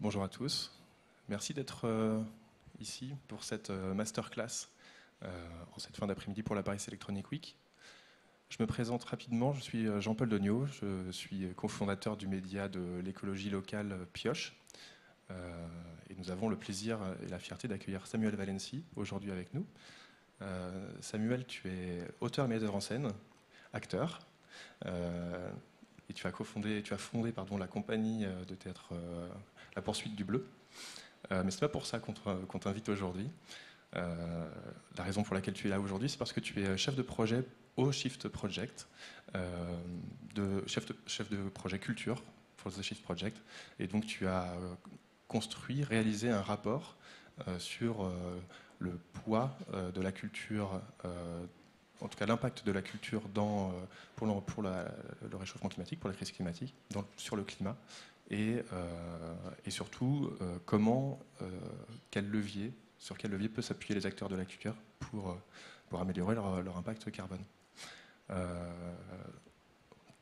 Bonjour à tous. Merci d'être euh, ici pour cette euh, masterclass euh, en cette fin d'après-midi pour la Paris Electronic Week. Je me présente rapidement, je suis Jean-Paul Dogneau, je suis cofondateur du média de l'écologie locale Pioche. et nous avons le plaisir et la fierté d'accueillir Samuel Valenci aujourd'hui avec nous. Samuel, tu es auteur, metteur en scène, acteur et tu as, cofondé, tu as fondé pardon, la compagnie euh, de théâtre euh, La Poursuite du Bleu. Euh, mais ce n'est pas pour ça qu'on t'invite aujourd'hui. la raison pour laquelle tu es là aujourd'hui, c'est parce que tu es chef de projet au Shift Project, chef, de, projet culture pour le Shift Project. Et donc tu as construit, réalisé un rapport sur le poids de la culture en tout cas l'impact de la culture dans, euh, pour, le, pour le, réchauffement climatique, pour la crise climatique, sur le climat, et, euh, surtout euh, comment, quel levier, sur quel levier peut s'appuyer les acteurs de la culture pour, pour améliorer leur, impact carbone.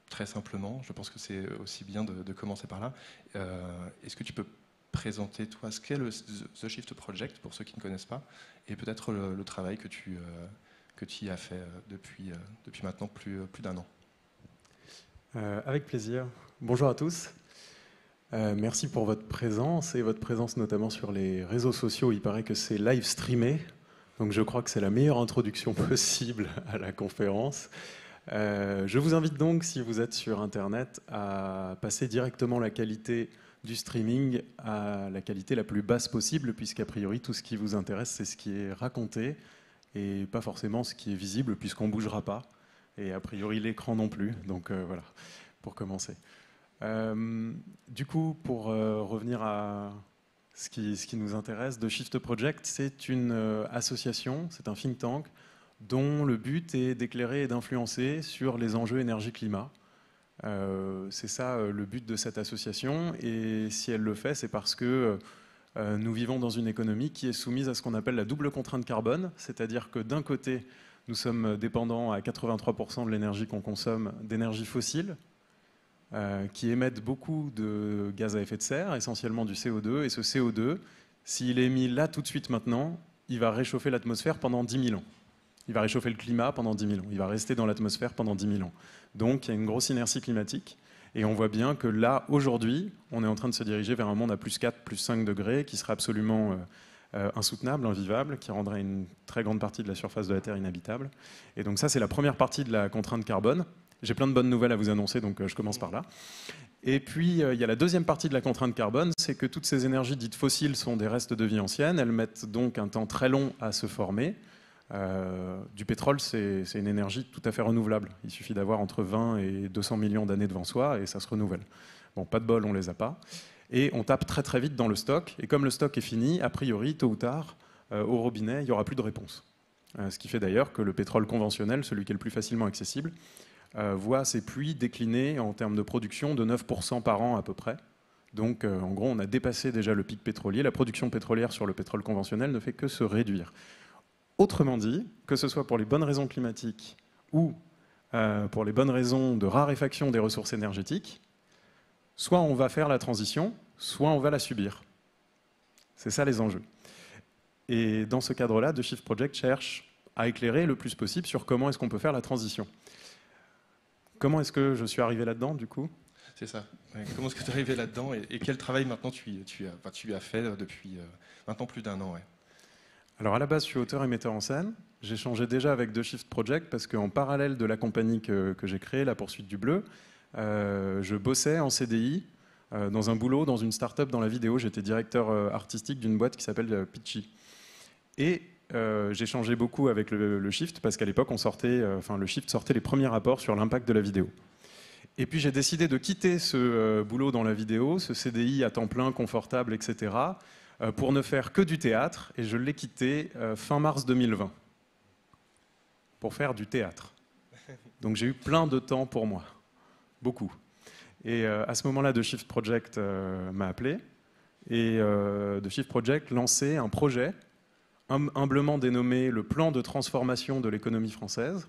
très simplement, je pense que c'est aussi bien de, commencer par là. Est-ce que tu peux présenter toi ce qu'est le The Shift Project pour ceux qui ne connaissent pas et peut-être le, le, travail que tu que tu fait euh, euh, depuis, maintenant plus, euh, d'un an. avec plaisir. Bonjour à tous. merci pour votre présence et votre présence notamment sur les réseaux sociaux. Il paraît que c'est live streamé, donc je crois que c'est la meilleure introduction possible à la conférence. je vous invite donc, si vous êtes sur Internet, à passer directement la qualité du streaming à la qualité la plus basse possible, puisqu'a priori tout ce qui vous intéresse, c'est ce qui est raconté et pas forcément ce qui est visible puisqu'on ne bougera pas, et a priori l'écran non plus. Donc euh, voilà, pour commencer. Euh, du coup, pour euh, revenir à ce qui, ce qui, nous intéresse, The Shift Project, c'est une association, c'est un think tank dont le but est d'éclairer et d'influencer sur les enjeux énergie-climat. c'est ça le but de cette association, et si elle le fait, c'est parce que euh, nous vivons dans une économie qui est soumise à ce qu'on appelle la double contrainte carbone, c'est-à-dire que d'un côté, nous sommes dépendants à 83% de l'énergie qu'on consomme d'énergie fossile, euh, qui émettent beaucoup de gaz à effet de serre, essentiellement du CO2, et ce CO2, s'il est mis là tout de suite maintenant, il va réchauffer l'atmosphère pendant 10 000 ans. Il va réchauffer le climat pendant 10 000 ans. Il va rester dans l'atmosphère pendant 10 000 ans. Donc il y a une grosse inertie climatique. Et on voit bien que là, aujourd'hui, on est en train de se diriger vers un monde à plus 4, plus 5 degrés, qui sera absolument euh, euh, insoutenable, invivable, qui rendrait une très grande partie de la surface de la Terre inhabitable. Et donc ça, c'est la première partie de la contrainte carbone. J'ai plein de bonnes nouvelles à vous annoncer, donc euh, je commence par là. Et puis, il y a la deuxième partie de la contrainte carbone, c'est que toutes ces énergies dites fossiles sont des restes de vie ancienne, elles mettent donc un temps très long à se former. Euh, du pétrole, c'est une énergie tout à fait renouvelable. Il suffit d'avoir entre 20 et 200 millions d'années devant soi et ça se renouvelle. Bon, pas de bol, on les a pas. Et on tape très très vite dans le stock. Et comme le stock est fini, a priori, tôt ou tard, euh, au robinet, il n'y aura plus de réponse. Euh, ce qui fait d'ailleurs que le pétrole conventionnel, celui qui est le plus facilement accessible, voit ses puits décliner en termes de production de 9% par an à peu près. Donc en gros, on a dépassé déjà le pic pétrolier. La production pétrolière sur le pétrole conventionnel ne fait que se réduire. Autrement dit, que ce soit pour les bonnes raisons climatiques ou euh, pour les bonnes raisons de raréfaction des ressources énergétiques, soit on va faire la transition, soit on va la subir. C'est ça les enjeux. Et dans ce cadre-là, The Shift Project cherche à éclairer le plus possible sur comment est-ce qu'on peut faire la transition. Comment est-ce que je suis arrivé là-dedans, du coup C'est ça. Comment est-ce que tu es arrivé là-dedans et, quel travail maintenant tu, as, fait euh, depuis euh, maintenant plus d'un an alors à la base, je suis auteur et metteur en scène. J'ai changé déjà avec The Shift Project parce qu'en parallèle de la compagnie que, j'ai créée, La Poursuite du Bleu, euh, je bossais en CDI euh, dans un boulot, dans une start-up dans la vidéo. J'étais directeur euh, artistique d'une boîte qui s'appelle Pitchy. Et j'ai changé beaucoup avec le, Shift parce qu'à l'époque, on enfin le Shift sortait les premiers rapports sur l'impact de la vidéo. Et puis j'ai décidé de quitter ce boulot dans la vidéo, ce CDI à temps plein, confortable, etc euh, pour ne faire que du théâtre et je l'ai quitté euh, fin mars 2020 pour faire du théâtre. Donc j'ai eu plein de temps pour moi, beaucoup. Et euh, à ce moment-là, The Shift Project m'a appelé et The Shift Project lançait un projet hum, humblement dénommé le plan de transformation de l'économie française.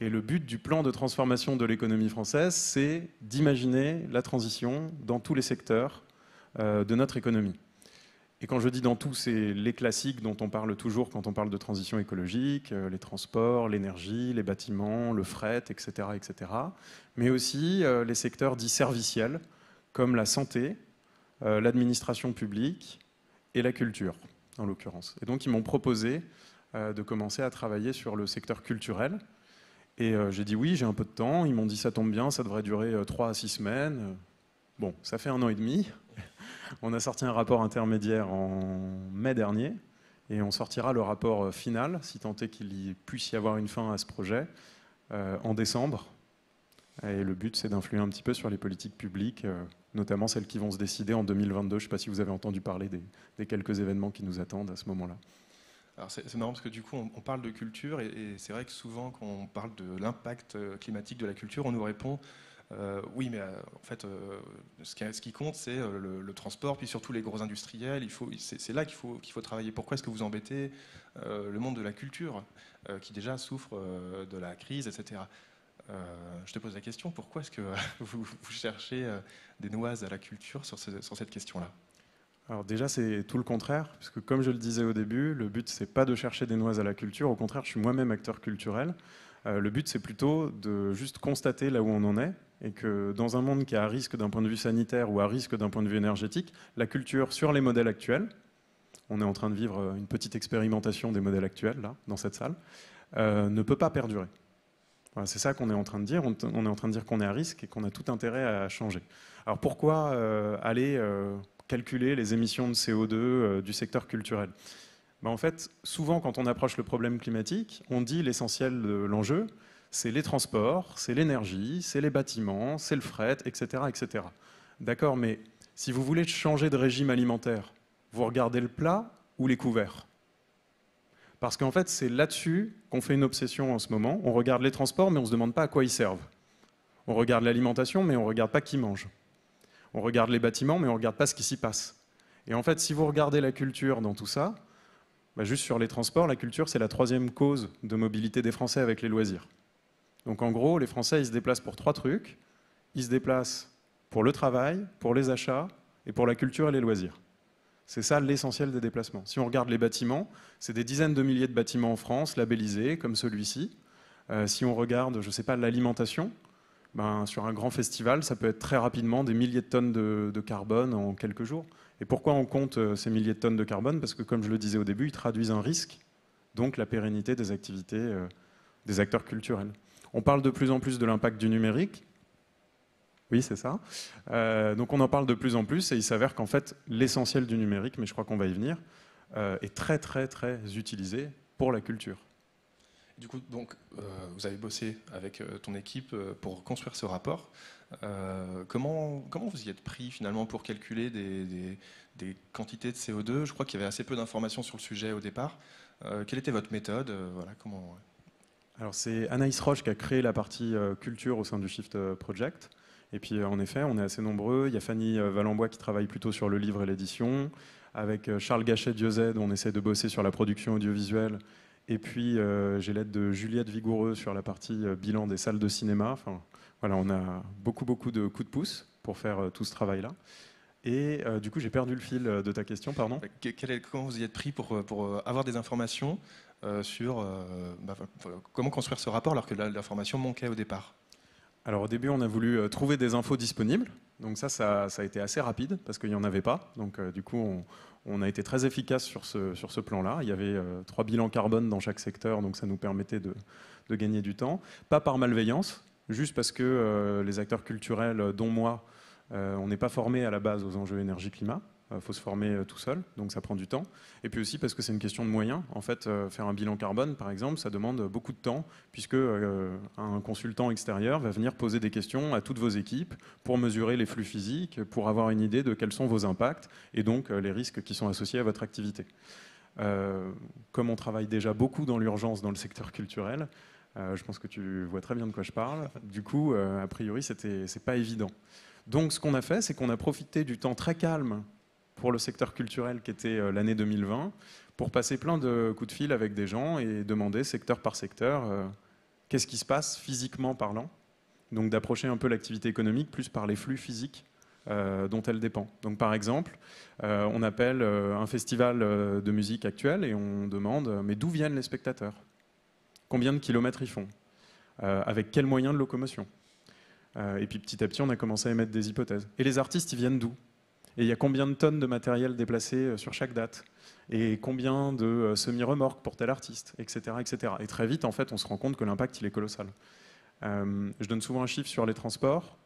Et le but du plan de transformation de l'économie française, c'est d'imaginer la transition dans tous les secteurs de notre économie. Et quand je dis dans tout, c'est les classiques dont on parle toujours quand on parle de transition écologique, euh, les transports, l'énergie, les bâtiments, le fret, etc. etc. mais aussi euh, les secteurs dits serviciels, comme la santé, euh, l'administration publique et la culture, en l'occurrence. Et donc ils m'ont proposé de commencer à travailler sur le secteur culturel. Et j'ai dit oui, j'ai un peu de temps. Ils m'ont dit ça tombe bien, ça devrait durer 3 à 6 semaines. Bon, ça fait un an et demi. On a sorti un rapport intermédiaire en mai dernier et on sortira le rapport euh, final, si tant est qu'il puisse y avoir une fin à ce projet, euh, en décembre. Et le but, c'est d'influer un petit peu sur les politiques publiques, euh, notamment celles qui vont se décider en 2022. Je ne sais pas si vous avez entendu parler des, quelques événements qui nous attendent à ce moment-là. C'est marrant parce que du coup, on, parle de culture et c'est vrai que souvent, quand on parle de l'impact climatique de la culture, on nous répond euh, oui, mais euh, en fait, euh, ce, qui, compte, c'est le, transport, puis surtout les gros industriels. Il faut, c'est, là qu'il faut, qu'il faut travailler. Pourquoi est-ce que vous embêtez le monde de la culture, qui déjà souffre de la crise, etc. je te pose la question, pourquoi est-ce que vous, cherchez des noises à la culture sur, cette question-là alors déjà, c'est tout le contraire, puisque comme je le disais au début, le but, c'est pas de chercher des noises à la culture. Au contraire, je suis moi-même acteur culturel. Euh, le but, c'est plutôt de juste constater là où on en est et que dans un monde qui est à risque d'un point de vue sanitaire ou à risque d'un point de vue énergétique, la culture sur les modèles actuels, on est en train de vivre une petite expérimentation des modèles actuels, là, dans cette salle, euh, ne peut pas perdurer. c'est ça qu'on est en train de dire, on, est en train de dire qu'on est à risque et qu'on a tout intérêt à changer. Alors pourquoi euh, aller calculer les émissions de CO2 du secteur culturel bah, en fait, souvent, quand on approche le problème climatique, on dit l'essentiel de l'enjeu, c'est les transports, c'est l'énergie, c'est les bâtiments, c'est le fret, etc. etc. D'accord, mais si vous voulez changer de régime alimentaire, vous regardez le plat ou les couverts Parce qu'en fait, c'est là-dessus qu'on fait une obsession en ce moment. On regarde les transports, mais on ne se demande pas à quoi ils servent. On regarde l'alimentation, mais on ne regarde pas qui mange. On regarde les bâtiments, mais on ne regarde pas ce qui s'y passe. Et en fait, si vous regardez la culture dans tout ça, bah, juste sur les transports, la culture, c'est la troisième cause de mobilité des Français avec les loisirs. Donc en gros, les Français, ils se déplacent pour trois trucs. Ils se déplacent pour le travail, pour les achats et pour la culture et les loisirs. C'est ça l'essentiel des déplacements. Si on regarde les bâtiments, c'est des dizaines de milliers de bâtiments en France labellisés, comme celui-ci. Euh, si on regarde, je ne sais pas, l'alimentation, ben, sur un grand festival, ça peut être très rapidement des milliers de tonnes de, carbone en quelques jours. Et pourquoi on compte euh, ces milliers de tonnes de carbone Parce que, comme je le disais au début, ils traduisent un risque, donc la pérennité des activités euh, des acteurs culturels. On parle de plus en plus de l'impact du numérique. Oui, c'est ça. Euh, donc on en parle de plus en plus et il s'avère qu'en fait, l'essentiel du numérique, mais je crois qu'on va y venir, est très très très utilisé pour la culture. Du coup, donc, euh, vous avez bossé avec euh, ton équipe euh, pour construire ce rapport. comment, comment vous y êtes pris finalement pour calculer des, quantités de CO2 Je crois qu'il y avait assez peu d'informations sur le sujet au départ. quelle était votre méthode voilà, comment... Alors c'est Anaïs Roche qui a créé la partie culture au sein du Shift Project. Et puis en effet, on est assez nombreux. Il y a Fanny Valenbois qui travaille plutôt sur le livre et l'édition. Avec Charles Gachet-Diozed, on essaie de bosser sur la production audiovisuelle et puis, euh, j'ai l'aide de Juliette Vigoureux sur la partie euh, bilan des salles de cinéma. Enfin, voilà, on a beaucoup, beaucoup de coups de pouce pour faire euh, tout ce travail-là. Et du coup, j'ai perdu le fil de ta question, pardon. comment vous y êtes pris pour, pour avoir des informations sur bah, comment construire ce rapport alors que l'information manquait au départ Alors au début, on a voulu trouver des infos disponibles. Donc ça, ça, a été assez rapide parce qu'il n'y en avait pas. Donc euh, du coup, on, a été très efficace sur ce, sur ce plan-là. Il y avait euh, trois bilans carbone dans chaque secteur, donc ça nous permettait de, gagner du temps. Pas par malveillance, juste parce que euh, les acteurs culturels, dont moi, on n'est pas formés à la base aux enjeux énergie-climat il euh, faut se former euh, tout seul, donc ça prend du temps. Et puis aussi parce que c'est une question de moyens. En fait, euh, faire un bilan carbone, par exemple, ça demande beaucoup de temps, puisque un consultant extérieur va venir poser des questions à toutes vos équipes pour mesurer les flux physiques, pour avoir une idée de quels sont vos impacts et donc les risques qui sont associés à votre activité. comme on travaille déjà beaucoup dans l'urgence dans le secteur culturel, je pense que tu vois très bien de quoi je parle. Du coup, a priori, c'était c'est pas évident. Donc, ce qu'on a fait, c'est qu'on a profité du temps très calme pour le secteur culturel qui était euh, l'année 2020, pour passer plein de coups de fil avec des gens et demander secteur par secteur euh, qu'est-ce qui se passe physiquement parlant. Donc d'approcher un peu l'activité économique plus par les flux physiques euh, dont elle dépend. Donc par exemple, on appelle un festival de musique actuel et on demande mais d'où viennent les spectateurs Combien de kilomètres ils font Avec quels moyens de locomotion Et puis petit à petit, on a commencé à émettre des hypothèses. Et les artistes, ils viennent d'où et il y a combien de tonnes de matériel déplacé euh, sur chaque date Et combien de euh, semi-remorques pour tel artiste etc., etc. Et très vite, en fait, on se rend compte que l'impact, il est colossal. Euh, je donne souvent un chiffre sur les transports.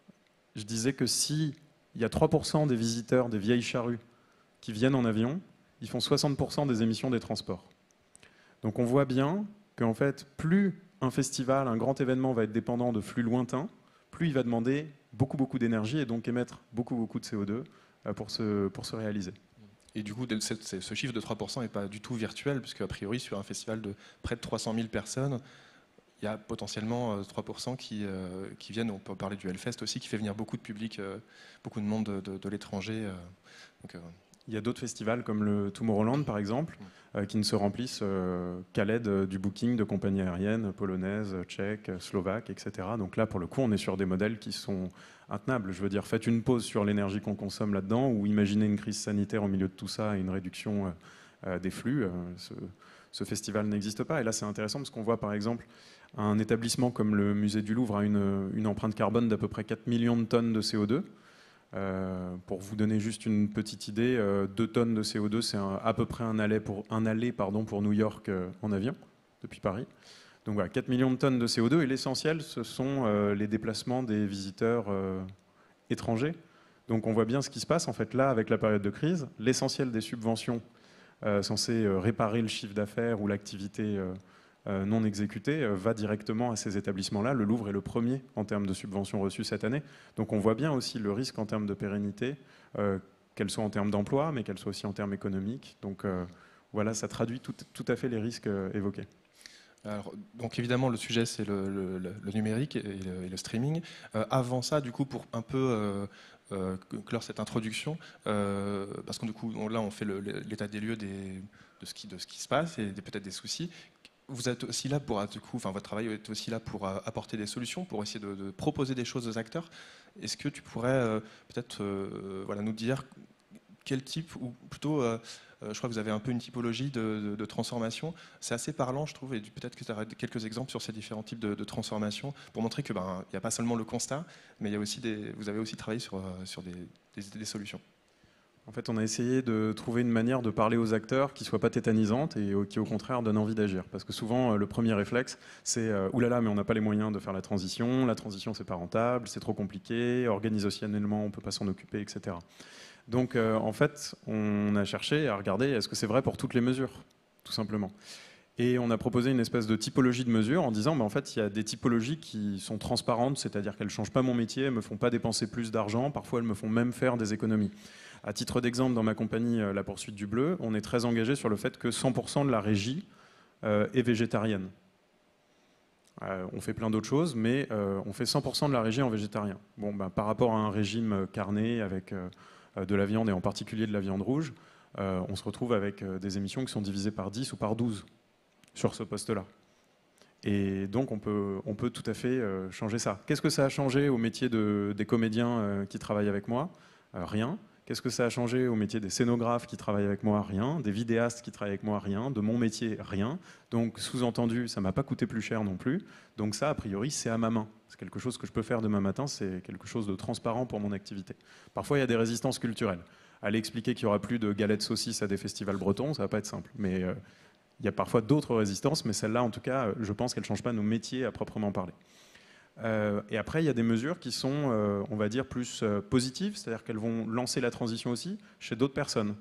Je disais que si il y a 3% des visiteurs des vieilles charrues qui viennent en avion, ils font 60% des émissions des transports. Donc on voit bien qu'en fait, plus un festival, un grand événement va être dépendant de flux lointains, plus il va demander beaucoup beaucoup d'énergie et donc émettre beaucoup beaucoup de CO2 euh, pour se, pour se réaliser. Et du coup, ce chiffre de 3% n'est pas du tout virtuel, puisque a priori, sur un festival de près de 300 000 personnes, il y a potentiellement 3% euh, qui, euh, qui, viennent, on peut parler du Hellfest aussi, qui fait venir beaucoup de public, beaucoup de monde de, de, l'étranger. il y a d'autres festivals comme le Tomorrowland par exemple, mm. qui ne se remplissent qu'à l'aide du booking de compagnies aériennes polonaises, tchèques, slovaques, etc. Donc là, pour le coup, on est sur des modèles qui sont je veux dire, faites une pause sur l'énergie qu'on consomme là-dedans ou imaginez une crise sanitaire au milieu de tout ça et une réduction euh, euh, des flux. Euh, ce, festival n'existe pas. Et là, c'est intéressant parce qu'on voit par exemple un établissement comme le musée du Louvre a une, empreinte carbone d'à peu près 4 millions de tonnes de CO2. pour vous donner juste une petite idée, 2 tonnes de CO2, c'est à peu près un aller pour, un aller, pardon, pour New York en avion depuis Paris. Donc voilà, 4 millions de tonnes de CO2 et l'essentiel, ce sont euh, les déplacements des visiteurs euh, étrangers. Donc on voit bien ce qui se passe en fait là avec la période de crise. L'essentiel des subventions euh, censées réparer le chiffre d'affaires ou l'activité non exécutée va directement à ces établissements-là. Le Louvre est le premier en termes de subventions reçues cette année. Donc on voit bien aussi le risque en termes de pérennité, qu'elle soit en termes d'emploi, mais qu'elle soit aussi en termes économiques. Donc voilà, ça traduit tout à fait les risques évoqués donc évidemment, le sujet, c'est le, numérique et le, streaming. Euh, avant ça, du coup, pour un peu euh, euh, clore cette introduction, parce que du coup, là, on fait l'état des lieux des, de, ce qui, de, ce qui, se passe et peut-être des soucis. Vous êtes aussi là pour, du coup, enfin, votre travail est aussi là pour apporter des solutions, pour essayer de, de proposer des choses aux acteurs. Est-ce que tu pourrais peut-être voilà, nous dire quel type, ou plutôt euh, je crois que vous avez un peu une typologie de, transformation. C'est assez parlant, je trouve, et peut-être que tu avez quelques exemples sur ces différents types de, de transformation pour montrer qu'il ben, n'y a pas seulement le constat, mais il y a aussi des, vous avez aussi travaillé sur, euh, sur des, des, solutions. En fait, on a essayé de trouver une manière de parler aux acteurs qui ne soit pas tétanisante et qui, au contraire, donne envie d'agir. Parce que souvent, euh, le premier réflexe, c'est là oulala, mais on n'a pas les moyens de faire la transition, la transition, c'est pas rentable, c'est trop compliqué, organisationnellement, on ne peut pas s'en occuper, etc. Donc euh, en fait, on a cherché à regarder est-ce que c'est vrai pour toutes les mesures, tout simplement. Et on a proposé une espèce de typologie de mesures en disant, bah, en fait, il y a des typologies qui sont transparentes, c'est-à-dire qu'elles ne changent pas mon métier, elles ne me font pas dépenser plus d'argent, parfois elles me font même faire des économies. À titre d'exemple, dans ma compagnie euh, La Poursuite du Bleu, on est très engagé sur le fait que 100% de la régie euh, est végétarienne. on fait plein d'autres choses, mais on fait 100% de la régie en végétarien. Bon, ben, par rapport à un régime carné avec euh, de la viande et en particulier de la viande rouge, euh, on se retrouve avec euh, des émissions qui sont divisées par 10 ou par 12 sur ce poste-là. Et donc on peut, on peut tout à fait changer ça. Qu'est-ce que ça a changé au métier de, des comédiens qui travaillent avec moi Rien. Qu'est-ce que ça a changé au métier des scénographes qui travaillent avec moi Rien. Des vidéastes qui travaillent avec moi Rien. De mon métier Rien. Donc, sous-entendu, ça m'a pas coûté plus cher non plus. Donc ça, a priori, c'est à ma main. C'est quelque chose que je peux faire demain matin. C'est quelque chose de transparent pour mon activité. Parfois, il y a des résistances culturelles. Aller expliquer qu'il y aura plus de galettes saucisses à des festivals bretons, ça va pas être simple. Mais euh, il y a parfois d'autres résistances, mais celle-là, en tout cas, euh, je pense qu'elle change pas nos métiers à proprement parler. Euh, et après, il y a des mesures qui sont, euh, on va dire, plus euh, positives, c'est-à-dire qu'elles vont lancer la transition aussi chez d'autres personnes.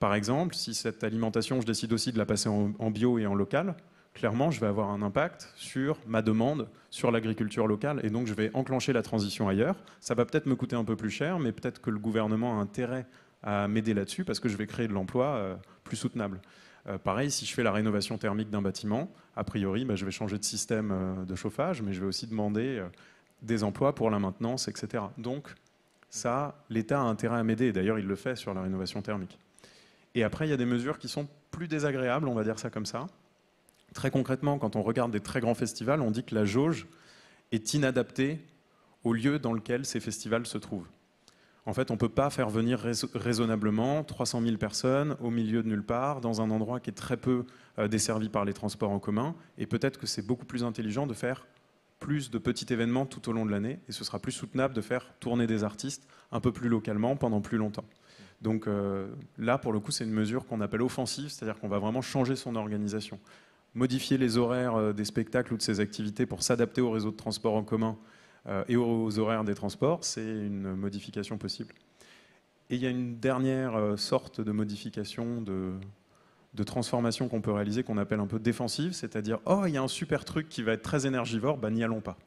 Par exemple, si cette alimentation, je décide aussi de la passer en bio et en local, clairement, je vais avoir un impact sur ma demande, sur l'agriculture locale, et donc je vais enclencher la transition ailleurs. Ça va peut-être me coûter un peu plus cher, mais peut-être que le gouvernement a intérêt à m'aider là-dessus parce que je vais créer de l'emploi plus soutenable. Euh, pareil, si je fais la rénovation thermique d'un bâtiment, a priori, bah, je vais changer de système euh, de chauffage, mais je vais aussi demander euh, des emplois pour la maintenance, etc. Donc, ça, l'État a intérêt à m'aider. D'ailleurs, il le fait sur la rénovation thermique. Et après, il y a des mesures qui sont plus désagréables, on va dire ça comme ça. Très concrètement, quand on regarde des très grands festivals, on dit que la jauge est inadaptée au lieu dans lequel ces festivals se trouvent. En fait, on ne peut pas faire venir raisonnablement 300 000 personnes au milieu de nulle part, dans un endroit qui est très peu euh, desservi par les transports en commun. Et peut-être que c'est beaucoup plus intelligent de faire plus de petits événements tout au long de l'année, et ce sera plus soutenable de faire tourner des artistes un peu plus localement pendant plus longtemps. Donc euh, là, pour le coup, c'est une mesure qu'on appelle offensive, c'est-à-dire qu'on va vraiment changer son organisation. Modifier les horaires euh, des spectacles ou de ses activités pour s'adapter au réseau de transport en commun, euh, et aux horaires des transports, c'est une modification possible. Et il y a une dernière euh, sorte de modification, de, transformation qu'on peut réaliser, qu'on appelle un peu défensive, c'est-à-dire « Oh, il y a un super truc qui va être très énergivore, ben n'y allons pas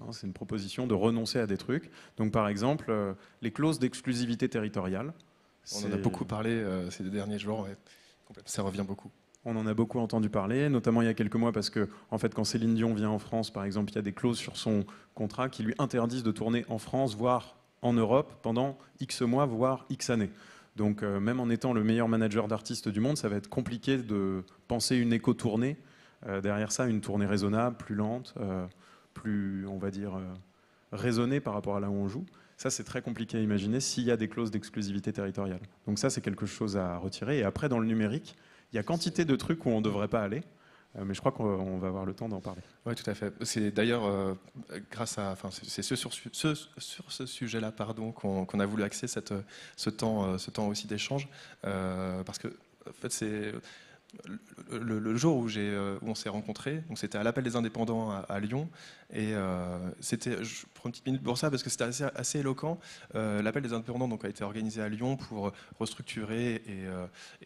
hein, ». C'est une proposition de renoncer à des trucs. Donc par exemple, euh, les clauses d'exclusivité territoriale. On en a beaucoup parlé ces derniers jours, ça revient beaucoup. On en a beaucoup entendu parler, notamment il y a quelques mois, parce que en fait, quand Céline Dion vient en France, par exemple, il y a des clauses sur son contrat qui lui interdisent de tourner en France, voire en Europe, pendant X mois, voire X années. Donc euh, même en étant le meilleur manager d'artiste du monde, ça va être compliqué de penser une éco-tournée. Euh, derrière ça, une tournée raisonnable, plus lente, euh, plus, on va dire, raisonnée par rapport à là où on joue. Ça, c'est très compliqué à imaginer s'il y a des clauses d'exclusivité territoriale. Donc ça, c'est quelque chose à retirer. Et après, dans le numérique, il y a quantité de trucs où on ne devrait pas aller. Euh, mais je crois qu'on va avoir le temps d'en parler. Oui, tout à fait. C'est d'ailleurs euh, grâce à, enfin, c'est sur, ce, sur ce sujet-là, pardon, qu'on a voulu axer cette, ce temps, euh, ce temps aussi d'échange, parce que en fait, c'est le, jour euh, où, on s'est rencontrés, c'était à l'appel des indépendants à, Lyon, et euh, c'était, je prends une petite minute pour ça parce que c'était assez, éloquent. Euh, l'appel des indépendants donc, a été organisé à Lyon pour restructurer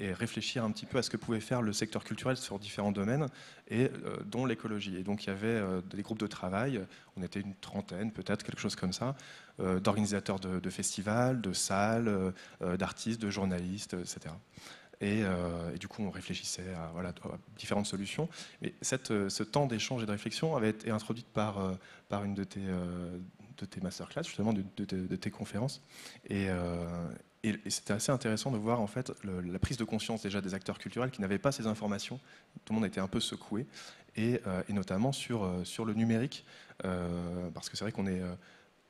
et, réfléchir un petit peu à ce que pouvait faire le secteur culturel sur différents domaines, et dont l'écologie. Et donc il y avait des groupes de travail, on était une trentaine peut-être, quelque chose comme ça, d'organisateurs de, de, festivals, de salles, d'artistes, de journalistes, etc. Euh, et, du coup, on réfléchissait à, voilà, différentes solutions. Mais cette, euh, ce temps d'échange et de réflexion avait été introduit par, euh, par une de tes, masterclass, justement, de, tes conférences. Et, c'était assez intéressant de voir, en fait, la prise de conscience déjà des acteurs culturels qui n'avaient pas ces informations. Tout le monde était un peu secoué. Et, notamment sur, sur le numérique, parce que c'est vrai qu'on est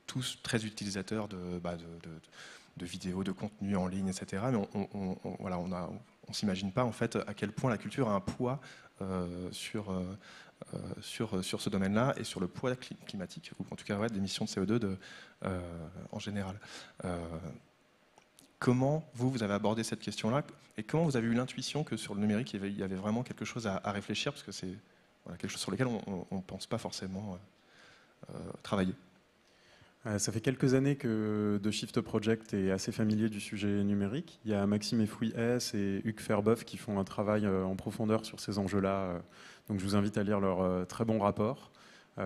tous très utilisateurs de, bah, de de vidéos, de contenu en ligne, etc. Mais on, on, voilà, on a, on s'imagine pas en fait à quel point la culture a un poids euh, sur, euh, euh, sur, sur ce domaine-là et sur le poids climatique, ou en tout cas des d'émissions de CO2 en général. comment vous, vous avez abordé cette question-là et comment vous avez eu l'intuition que sur le numérique, il y avait, vraiment quelque chose à, réfléchir parce que c'est quelque chose sur lequel on ne pense pas forcément travailler euh, ça fait quelques années que The Shift Project est assez familier du sujet numérique. Il y a Maxime Effouy-S et Hugues Ferboeuf qui font un travail euh, en profondeur sur ces enjeux-là. Euh. Donc je vous invite à lire leur très bon rapport,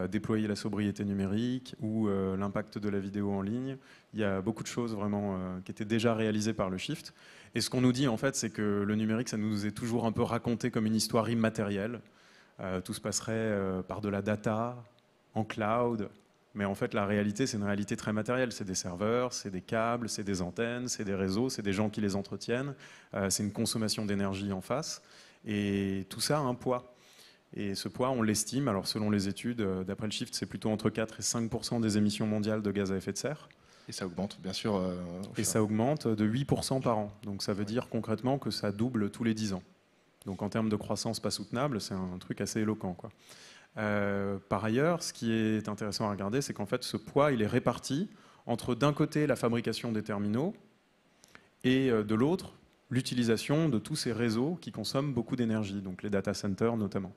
Déployer la sobriété numérique ou l'impact de la vidéo en ligne. Il y a beaucoup de choses vraiment qui étaient déjà réalisées par le Shift. Et ce qu'on nous dit en fait, c'est que le numérique, ça nous est toujours un peu raconté comme une histoire immatérielle. Tout se passerait par de la data, en cloud, mais en fait, la réalité, c'est une réalité très matérielle. C'est des serveurs, c'est des câbles, c'est des antennes, c'est des réseaux, c'est des gens qui les entretiennent. Euh, c'est une consommation d'énergie en face. Et tout ça a un poids. Et ce poids, on l'estime, alors selon les études, euh, d'après le Shift, c'est plutôt entre 4 et 5 des émissions mondiales de gaz à effet de serre. Et ça augmente, bien sûr. Euh, et ça augmente de 8 par an. Donc ça veut dire concrètement que ça double tous les 10 ans. Donc en termes de croissance pas soutenable, c'est un truc assez éloquent. Quoi. Euh, par ailleurs, ce qui est intéressant à regarder, c'est qu'en fait, ce poids, il est réparti entre d'un côté la fabrication des terminaux et euh, de l'autre l'utilisation de tous ces réseaux qui consomment beaucoup d'énergie, donc les data centers notamment.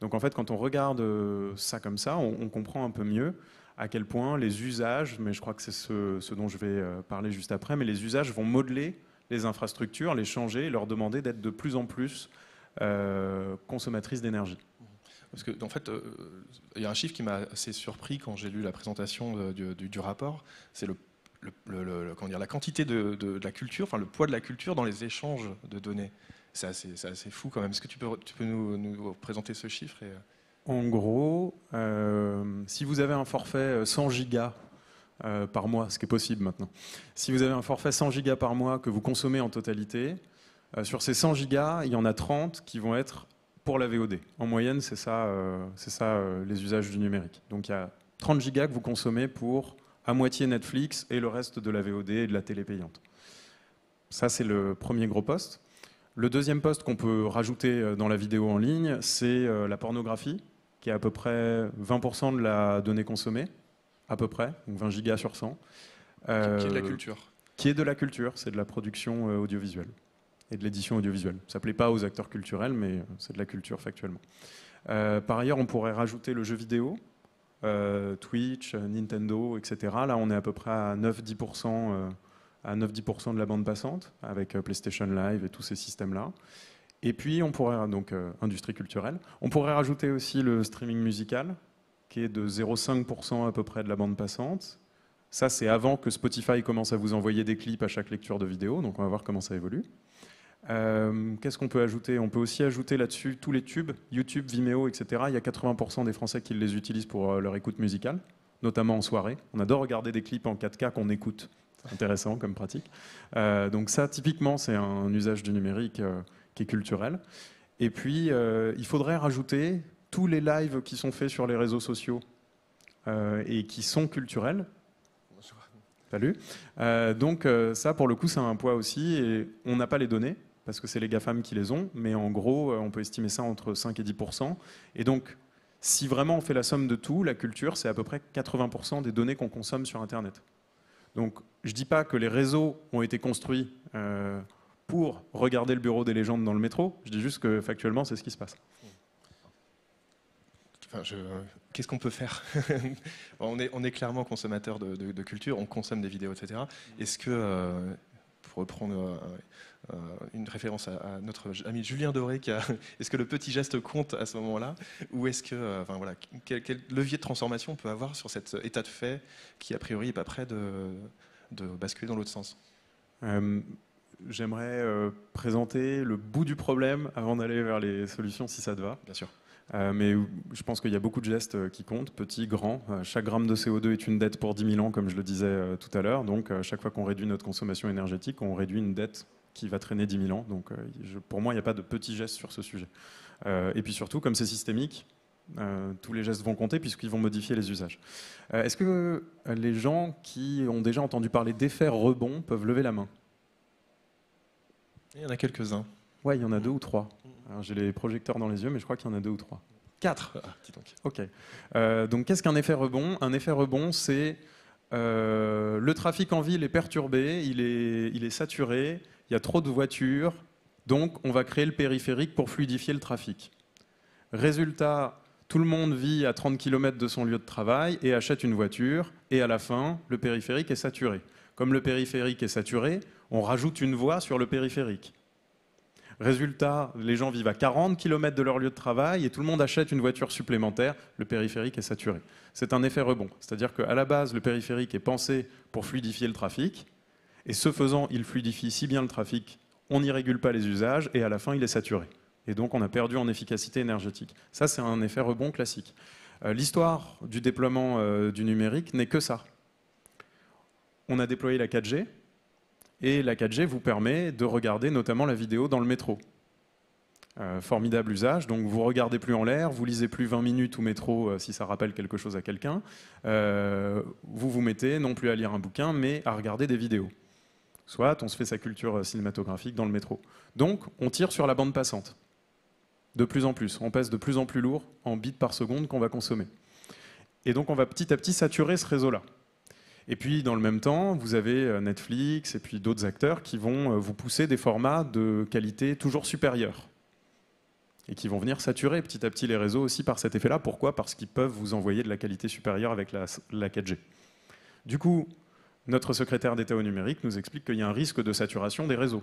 Donc en fait, quand on regarde euh, ça comme ça, on, comprend un peu mieux à quel point les usages, mais je crois que c'est ce, ce, dont je vais parler juste après, mais les usages vont modeler les infrastructures, les changer, et leur demander d'être de plus en plus consommatrices d'énergie. Parce que, en fait, euh, il y a un chiffre qui m'a assez surpris quand j'ai lu la présentation du, rapport, c'est le, dire, la quantité de, la culture, enfin le poids de la culture dans les échanges de données. C'est assez, fou quand même. Est-ce que tu peux, nous, présenter ce chiffre euh, En gros, euh, si vous avez un forfait 100 gigas par mois, ce qui est possible maintenant, si vous avez un forfait 100 gigas par mois que vous consommez en totalité, sur ces 100 gigas, il y en a 30 qui vont être pour la VOD. En moyenne, c'est ça, euh, c'est ça euh, les usages du numérique. Donc il y a 30 gigas que vous consommez pour à moitié Netflix et le reste de la VOD et de la télé payante. Ça, c'est le premier gros poste. Le deuxième poste qu'on peut rajouter euh, dans la vidéo en ligne, c'est la pornographie, qui est à peu près 20% de la donnée consommée, à peu près, donc 20 gigas sur 100. qui est de la culture. Qui est de la culture, c'est de la production audiovisuelle et de l'édition audiovisuelle. Ça ne plaît pas aux acteurs culturels, mais c'est de la culture factuellement. Euh, par ailleurs, on pourrait rajouter le jeu vidéo, euh, Twitch, Nintendo, etc. Là, on est à peu près à 9-10% euh, à 9-10% de la bande passante avec PlayStation Live et tous ces systèmes-là. Et puis, on pourrait, donc industrie culturelle, on pourrait rajouter aussi le streaming musical, qui est de 0,5% à peu près de la bande passante. Ça, c'est avant que Spotify commence à vous envoyer des clips à chaque lecture de vidéo, donc on va voir comment ça évolue. Euh, qu'est-ce qu'on peut ajouter On peut aussi ajouter là-dessus tous les tubes, YouTube, Vimeo, etc. Il y a 80% des Français qui les utilisent pour euh, leur écoute musicale, notamment en soirée. On adore regarder des clips en 4K qu'on écoute. C'est Intéressant comme pratique. Euh, donc ça, typiquement, c'est un usage du numérique qui est culturel. Et puis, il faudrait rajouter tous les lives qui sont faits sur les réseaux sociaux et qui sont culturels, Salut. donc ça, pour le coup, ça un poids aussi, et on n'a pas les données, parce que c'est les GAFAM qui les ont, mais en gros, euh, on peut estimer ça entre 5 et 10 Et donc, si vraiment on fait la somme de tout, la culture, c'est à peu près 80 des données qu'on consomme sur Internet. Donc, je ne dis pas que les réseaux ont été construits euh, pour regarder le bureau des légendes dans le métro, je dis juste que factuellement, c'est ce qui se passe. Euh, qu'est-ce qu'on peut faire on, est, clairement consommateur de, culture, on consomme des vidéos, etc. Est-ce que, pour reprendre euh, une référence à, notre ami Julien Doré, qui a, est-ce que le petit geste compte à ce moment-là Ou est-ce que, euh, enfin, voilà, quel, levier de transformation on peut avoir sur cet état de fait qui, a priori, n'est pas prêt de, basculer dans l'autre sens euh, J'aimerais présenter le bout du problème avant d'aller vers les solutions, si ça te va. Bien sûr. mais je pense qu'il y a beaucoup de gestes qui comptent, petits, grands. chaque gramme de CO2 est une dette pour 10 000 ans, comme je le disais tout à l'heure. Donc, chaque fois qu'on réduit notre consommation énergétique, on réduit une dette qui va traîner 10 000 ans. Donc euh, pour moi, il n'y a pas de petits gestes sur ce sujet. Euh, et puis surtout, comme c'est systémique, euh, tous les gestes vont compter puisqu'ils vont modifier les usages. Est-ce que les gens qui ont déjà entendu parler d'effet rebond peuvent lever la main Il y en a quelques-uns. Oui, il y en a mm. deux ou trois. J'ai les projecteurs dans les yeux, mais je crois qu'il y en a deux ou trois. Quatre ah, Ok. donc qu'est-ce qu'un effet rebond Un effet rebond, c'est euh, le trafic en ville est perturbé, il est, il est saturé, il y a trop de voitures, donc on va créer le périphérique pour fluidifier le trafic. Résultat, tout le monde vit à 30 km de son lieu de travail et achète une voiture, et à la fin, le périphérique est saturé. Comme le périphérique est saturé, on rajoute une voie sur le périphérique. Résultat, les gens vivent à 40 km de leur lieu de travail et tout le monde achète une voiture supplémentaire. Le périphérique est saturé. C'est un effet rebond. C'est-à-dire qu'à la base, le périphérique est pensé pour fluidifier le trafic. Et ce faisant, il fluidifie si bien le trafic, on n'y régule pas les usages et à la fin, il est saturé. Et donc, on a perdu en efficacité énergétique. Ça, c'est un effet rebond classique. Euh, l'histoire du déploiement euh, du numérique n'est que ça. On a déployé la 4G, et la 4G vous permet de regarder notamment la vidéo dans le métro. Euh, formidable usage, donc vous regardez plus en l'air, vous lisez plus 20 minutes au métro euh, si ça rappelle quelque chose à quelqu'un, euh, vous vous mettez non plus à lire un bouquin, mais à regarder des vidéos. Soit on se fait sa culture cinématographique dans le métro. Donc on tire sur la bande passante, de plus en plus, on pèse de plus en plus lourd en bits par seconde qu'on va consommer. Et donc on va petit à petit saturer ce réseau-là. Et puis, dans le même temps, vous avez euh, Netflix et puis d'autres acteurs qui vont euh, vous pousser des formats de qualité toujours supérieure et qui vont venir saturer petit à petit les réseaux aussi par cet effet-là. Pourquoi Parce qu'ils peuvent vous envoyer de la qualité supérieure avec la, la 4G. Du coup, notre secrétaire d'État au numérique nous explique qu'il y a un risque de saturation des réseaux.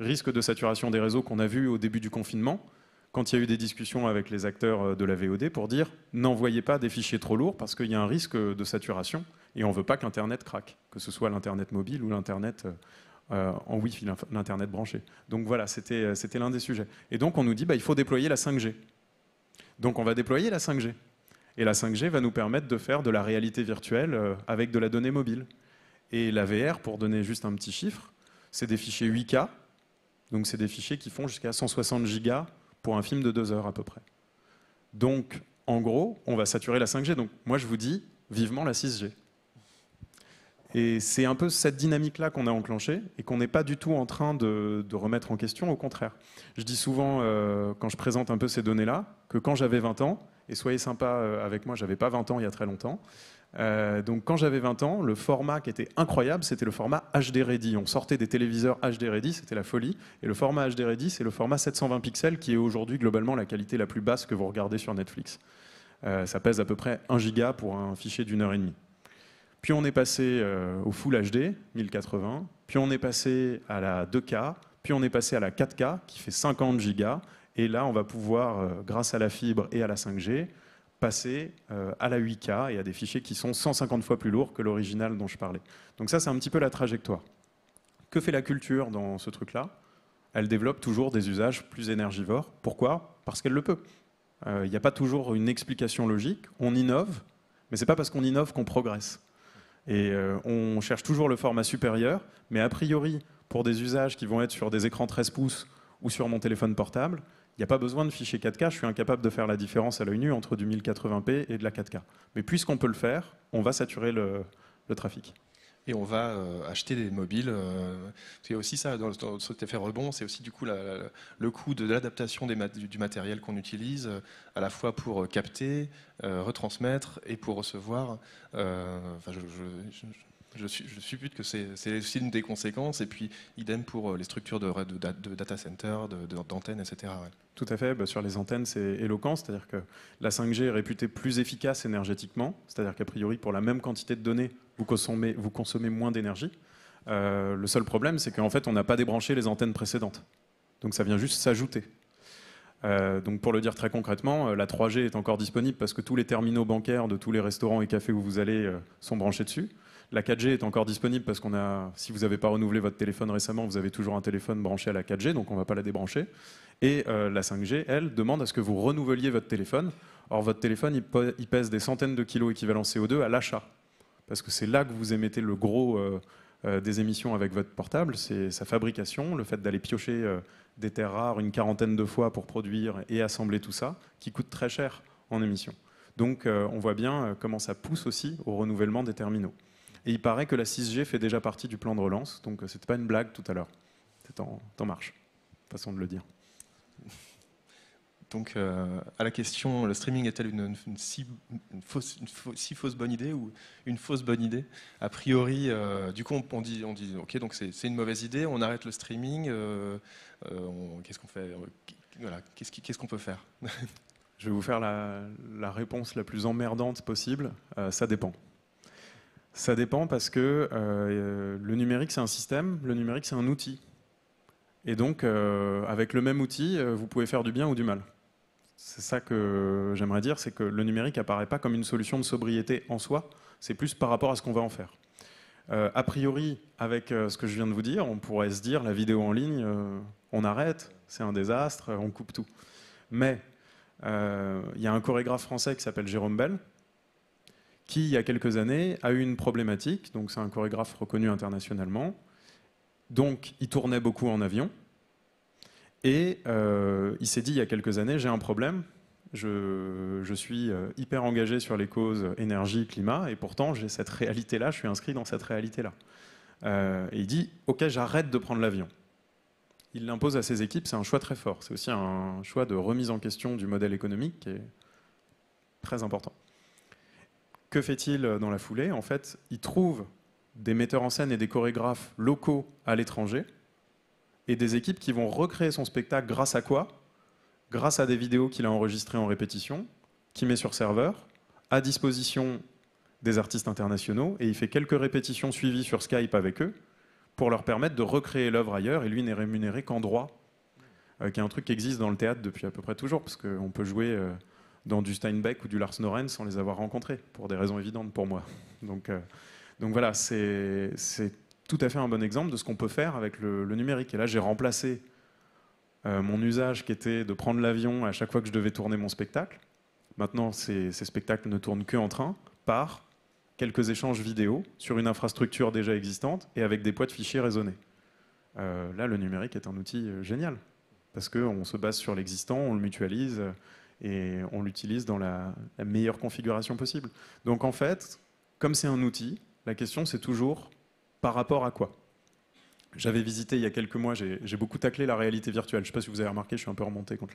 Risque de saturation des réseaux qu'on a vu au début du confinement, quand il y a eu des discussions avec les acteurs euh, de la VOD pour dire n'envoyez pas des fichiers trop lourds parce qu'il y a un risque de saturation et on ne veut pas qu'Internet craque, que ce soit l'Internet mobile ou l'Internet euh, euh, en Wi-Fi, l'Internet branché. Donc voilà, euh, c'était l'un des sujets. Et donc on nous dit, bah, il faut déployer la 5G. Donc on va déployer la 5G. Et la 5G va nous permettre de faire de la réalité virtuelle avec de la donnée mobile. Et la VR, pour donner juste un petit chiffre, c'est des fichiers 8K, donc c'est des fichiers qui font jusqu'à 160 gigas pour un film de 2 heures à peu près. Donc en gros, on va saturer la 5G. Donc moi je vous dis vivement la 6G. Et c'est un peu cette dynamique-là qu'on a enclenchée et qu'on n'est pas du tout en train de, remettre en question, au contraire. Je dis souvent, euh, quand je présente un peu ces données-là, que quand j'avais 20 ans, et soyez sympa euh, avec moi, j'avais pas 20 ans il y a très longtemps, euh, donc quand j'avais 20 ans, le format qui était incroyable, c'était le format HD Ready. On sortait des téléviseurs HD Ready, c'était la folie. Et le format HD Ready, c'est le format 720 pixels qui est aujourd'hui globalement la qualité la plus basse que vous regardez sur Netflix. ça pèse à peu près 1 giga pour un fichier d'une heure et demie. Puis on est passé euh, au Full HD 1080, puis on est passé à la 2K, puis on est passé à la 4K qui fait 50 gigas, et là on va pouvoir, euh, grâce à la fibre et à la 5G, passer euh, à la 8K et à des fichiers qui sont 150 fois plus lourds que l'original dont je parlais. Donc ça c'est un petit peu la trajectoire. Que fait la culture dans ce truc-là Elle développe toujours des usages plus énergivores. Pourquoi Parce qu'elle le peut. Il n'y a pas toujours une explication logique, on innove, mais ce n'est pas parce qu'on innove qu'on progresse. Et euh, on cherche toujours le format supérieur, mais a priori, pour des usages qui vont être sur des écrans 13 pouces ou sur mon téléphone portable, il n'y a pas besoin de fichier 4K, je suis incapable de faire la différence à l'œil nu entre du 1080p et de la 4K. Mais puisqu'on peut le faire, on va saturer le trafic et on va euh, acheter des mobiles. Euh, c'est aussi ça, dans, ce cet rebond, c'est aussi du coup le coût de l'adaptation du matériel qu'on utilise, euh, à la fois pour capter, retransmettre et pour recevoir. Enfin, je, je, je que c'est aussi une des conséquences, et puis idem pour euh, les structures de, de, data center, d'antennes, etc. Tout à fait. Bah, sur les antennes, c'est éloquent, c'est-à-dire que la 5G est réputée plus efficace énergétiquement, c'est-à-dire qu'a priori, pour la même quantité de données, vous consommez, vous consommez moins d'énergie. Euh, le seul problème, c'est qu'en fait, on n'a pas débranché les antennes précédentes. Donc ça vient juste s'ajouter. Euh, donc pour le dire très concrètement, la 3G est encore disponible parce que tous les terminaux bancaires de tous les restaurants et cafés où vous allez sont branchés dessus. La 4G est encore disponible parce qu'on a, si vous n'avez pas renouvelé votre téléphone récemment, vous avez toujours un téléphone branché à la 4G, donc on ne va pas la débrancher. Et euh, la 5G, elle, demande à ce que vous renouveliez votre téléphone. Or, votre téléphone, il, pèse des centaines de kilos équivalent CO2 à l'achat. Parce que c'est là que vous émettez le gros euh, euh, des émissions avec votre portable, c'est sa fabrication, le fait d'aller piocher des terres rares une quarantaine de fois pour produire et assembler tout ça, qui coûte très cher en émissions. Donc on voit bien comment ça pousse aussi au renouvellement des terminaux. Et il paraît que la 6G fait déjà partie du plan de relance, donc euh, c'était pas une blague tout à l'heure. C'est en, marche, façon de le dire. Donc, euh, à la question, le streaming est-elle une, si, fausse, bonne idée ou une fausse bonne idée A priori, euh, du coup, on, dit, on dit, ok, donc c'est une mauvaise idée, on arrête le streaming, qu'est-ce qu'on fait Qu'est-ce qu'on peut faire Je vais vous faire la, réponse la plus emmerdante possible, ça dépend. Ça dépend parce que euh, le numérique, c'est un système, le numérique, c'est un outil. Et donc, euh, avec le même outil, euh, vous pouvez faire du bien ou du mal. C'est ça que j'aimerais dire, c'est que le numérique apparaît pas comme une solution de sobriété en soi, c'est plus par rapport à ce qu'on va en faire. a priori, avec ce que je viens de vous dire, on pourrait se dire la vidéo en ligne, on arrête, c'est un désastre, on coupe tout. Mais il y a un chorégraphe français qui s'appelle Jérôme Bell, qui, il y a quelques années, a eu une problématique. Donc, c'est un chorégraphe reconnu internationalement. Donc, il tournait beaucoup en avion. Et euh, il s'est dit, il y a quelques années, j'ai un problème. Je, suis euh, hyper engagé sur les causes énergie, climat, et pourtant, j'ai cette réalité-là, je suis inscrit dans cette réalité-là. Euh, et il dit, OK, j'arrête de prendre l'avion. Il l'impose à ses équipes, c'est un choix très fort. C'est aussi un choix de remise en question du modèle économique qui est très important. Que fait-il euh, dans la foulée En fait, il trouve des metteurs en scène et des chorégraphes locaux à l'étranger et des équipes qui vont recréer son spectacle grâce à quoi Grâce à des vidéos qu'il a enregistrées en répétition, qu'il met sur serveur, à disposition des artistes internationaux, et il fait quelques répétitions suivies sur Skype avec eux pour leur permettre de recréer l'œuvre ailleurs, et lui n'est rémunéré qu'en droit, euh, qui est un truc qui existe dans le théâtre depuis à peu près toujours, parce qu'on peut jouer... Euh, dans du Steinbeck ou du Lars Noren sans les avoir rencontrés, pour des raisons évidentes pour moi. Donc, euh, donc voilà, c'est tout à fait un bon exemple de ce qu'on peut faire avec le, numérique. Et là, j'ai remplacé euh, mon usage qui était de prendre l'avion à chaque fois que je devais tourner mon spectacle. Maintenant, ces, spectacles ne tournent que en train, par quelques échanges vidéo sur une infrastructure déjà existante et avec des poids de fichiers raisonnés. Euh, là, le numérique est un outil génial, parce qu'on se base sur l'existant, on le mutualise et on l'utilise dans la, meilleure configuration possible. Donc en fait, comme c'est un outil, la question c'est toujours par rapport à quoi J'avais visité il y a quelques mois, j'ai beaucoup taclé la réalité virtuelle. Je ne sais pas si vous avez remarqué, je suis un peu remonté contre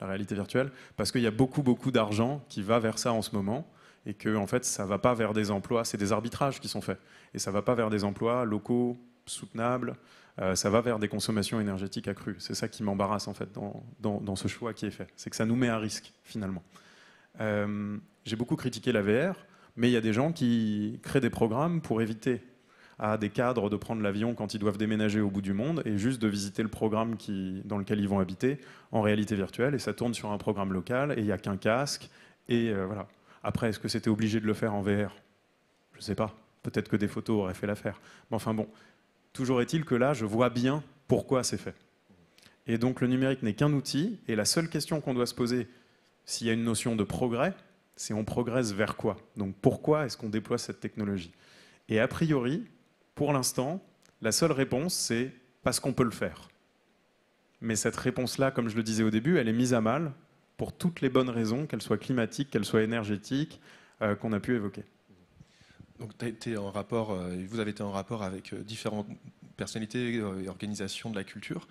la, réalité virtuelle, parce qu'il y a beaucoup, beaucoup d'argent qui va vers ça en ce moment et que en fait ça va pas vers des emplois, c'est des arbitrages qui sont faits et ça ne va pas vers des emplois locaux soutenables, euh, ça va vers des consommations énergétiques accrues. C'est ça qui m'embarrasse en fait dans, dans, ce choix qui est fait. C'est que ça nous met à risque finalement. Euh, j'ai beaucoup critiqué la VR, mais il y a des gens qui créent des programmes pour éviter à des cadres de prendre l'avion quand ils doivent déménager au bout du monde et juste de visiter le programme dans lequel ils vont habiter en réalité virtuelle. Et ça tourne sur un programme local et il n'y a qu'un casque. Et euh, voilà. Après, est-ce que c'était obligé de le faire en VR Je ne sais pas. Peut-être que des photos auraient fait l'affaire. Mais enfin bon, Toujours est-il que là, je vois bien pourquoi c'est fait. Et donc le numérique n'est qu'un outil, et la seule question qu'on doit se poser, s'il y a une notion de progrès, c'est on progresse vers quoi Donc pourquoi est-ce qu'on déploie cette technologie Et a priori, pour l'instant, la seule réponse, c'est parce qu'on peut le faire. Mais cette réponse-là, comme je le disais au début, elle est mise à mal pour toutes les bonnes raisons, qu'elles soient climatiques, qu'elles soient énergétiques, euh, qu'on a pu évoquer. Donc, été en rapport, euh, vous avez été en rapport avec euh, différentes personnalités euh, et organisations de la culture.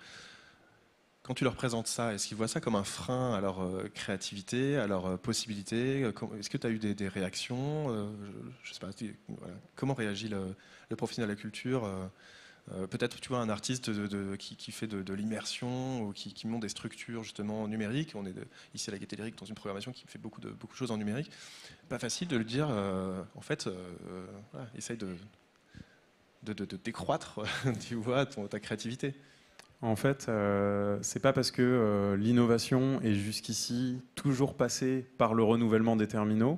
Quand tu leur présentes ça, est-ce qu'ils voient ça comme un frein à leur créativité, à leur possibilité Est-ce que tu as eu des, réactions je, sais pas, Comment réagit le, le professionnel de la culture euh, peut-être, tu vois, un artiste qui, fait de, l'immersion ou qui, monte des structures justement numériques. On est ici à la Gaieté dans une programmation qui fait beaucoup de, choses en numérique. Pas facile de le dire, euh, en fait, euh, essaye de, décroître, tu vois, ta créativité. En fait, c'est pas parce que l'innovation est jusqu'ici toujours passée par le renouvellement des terminaux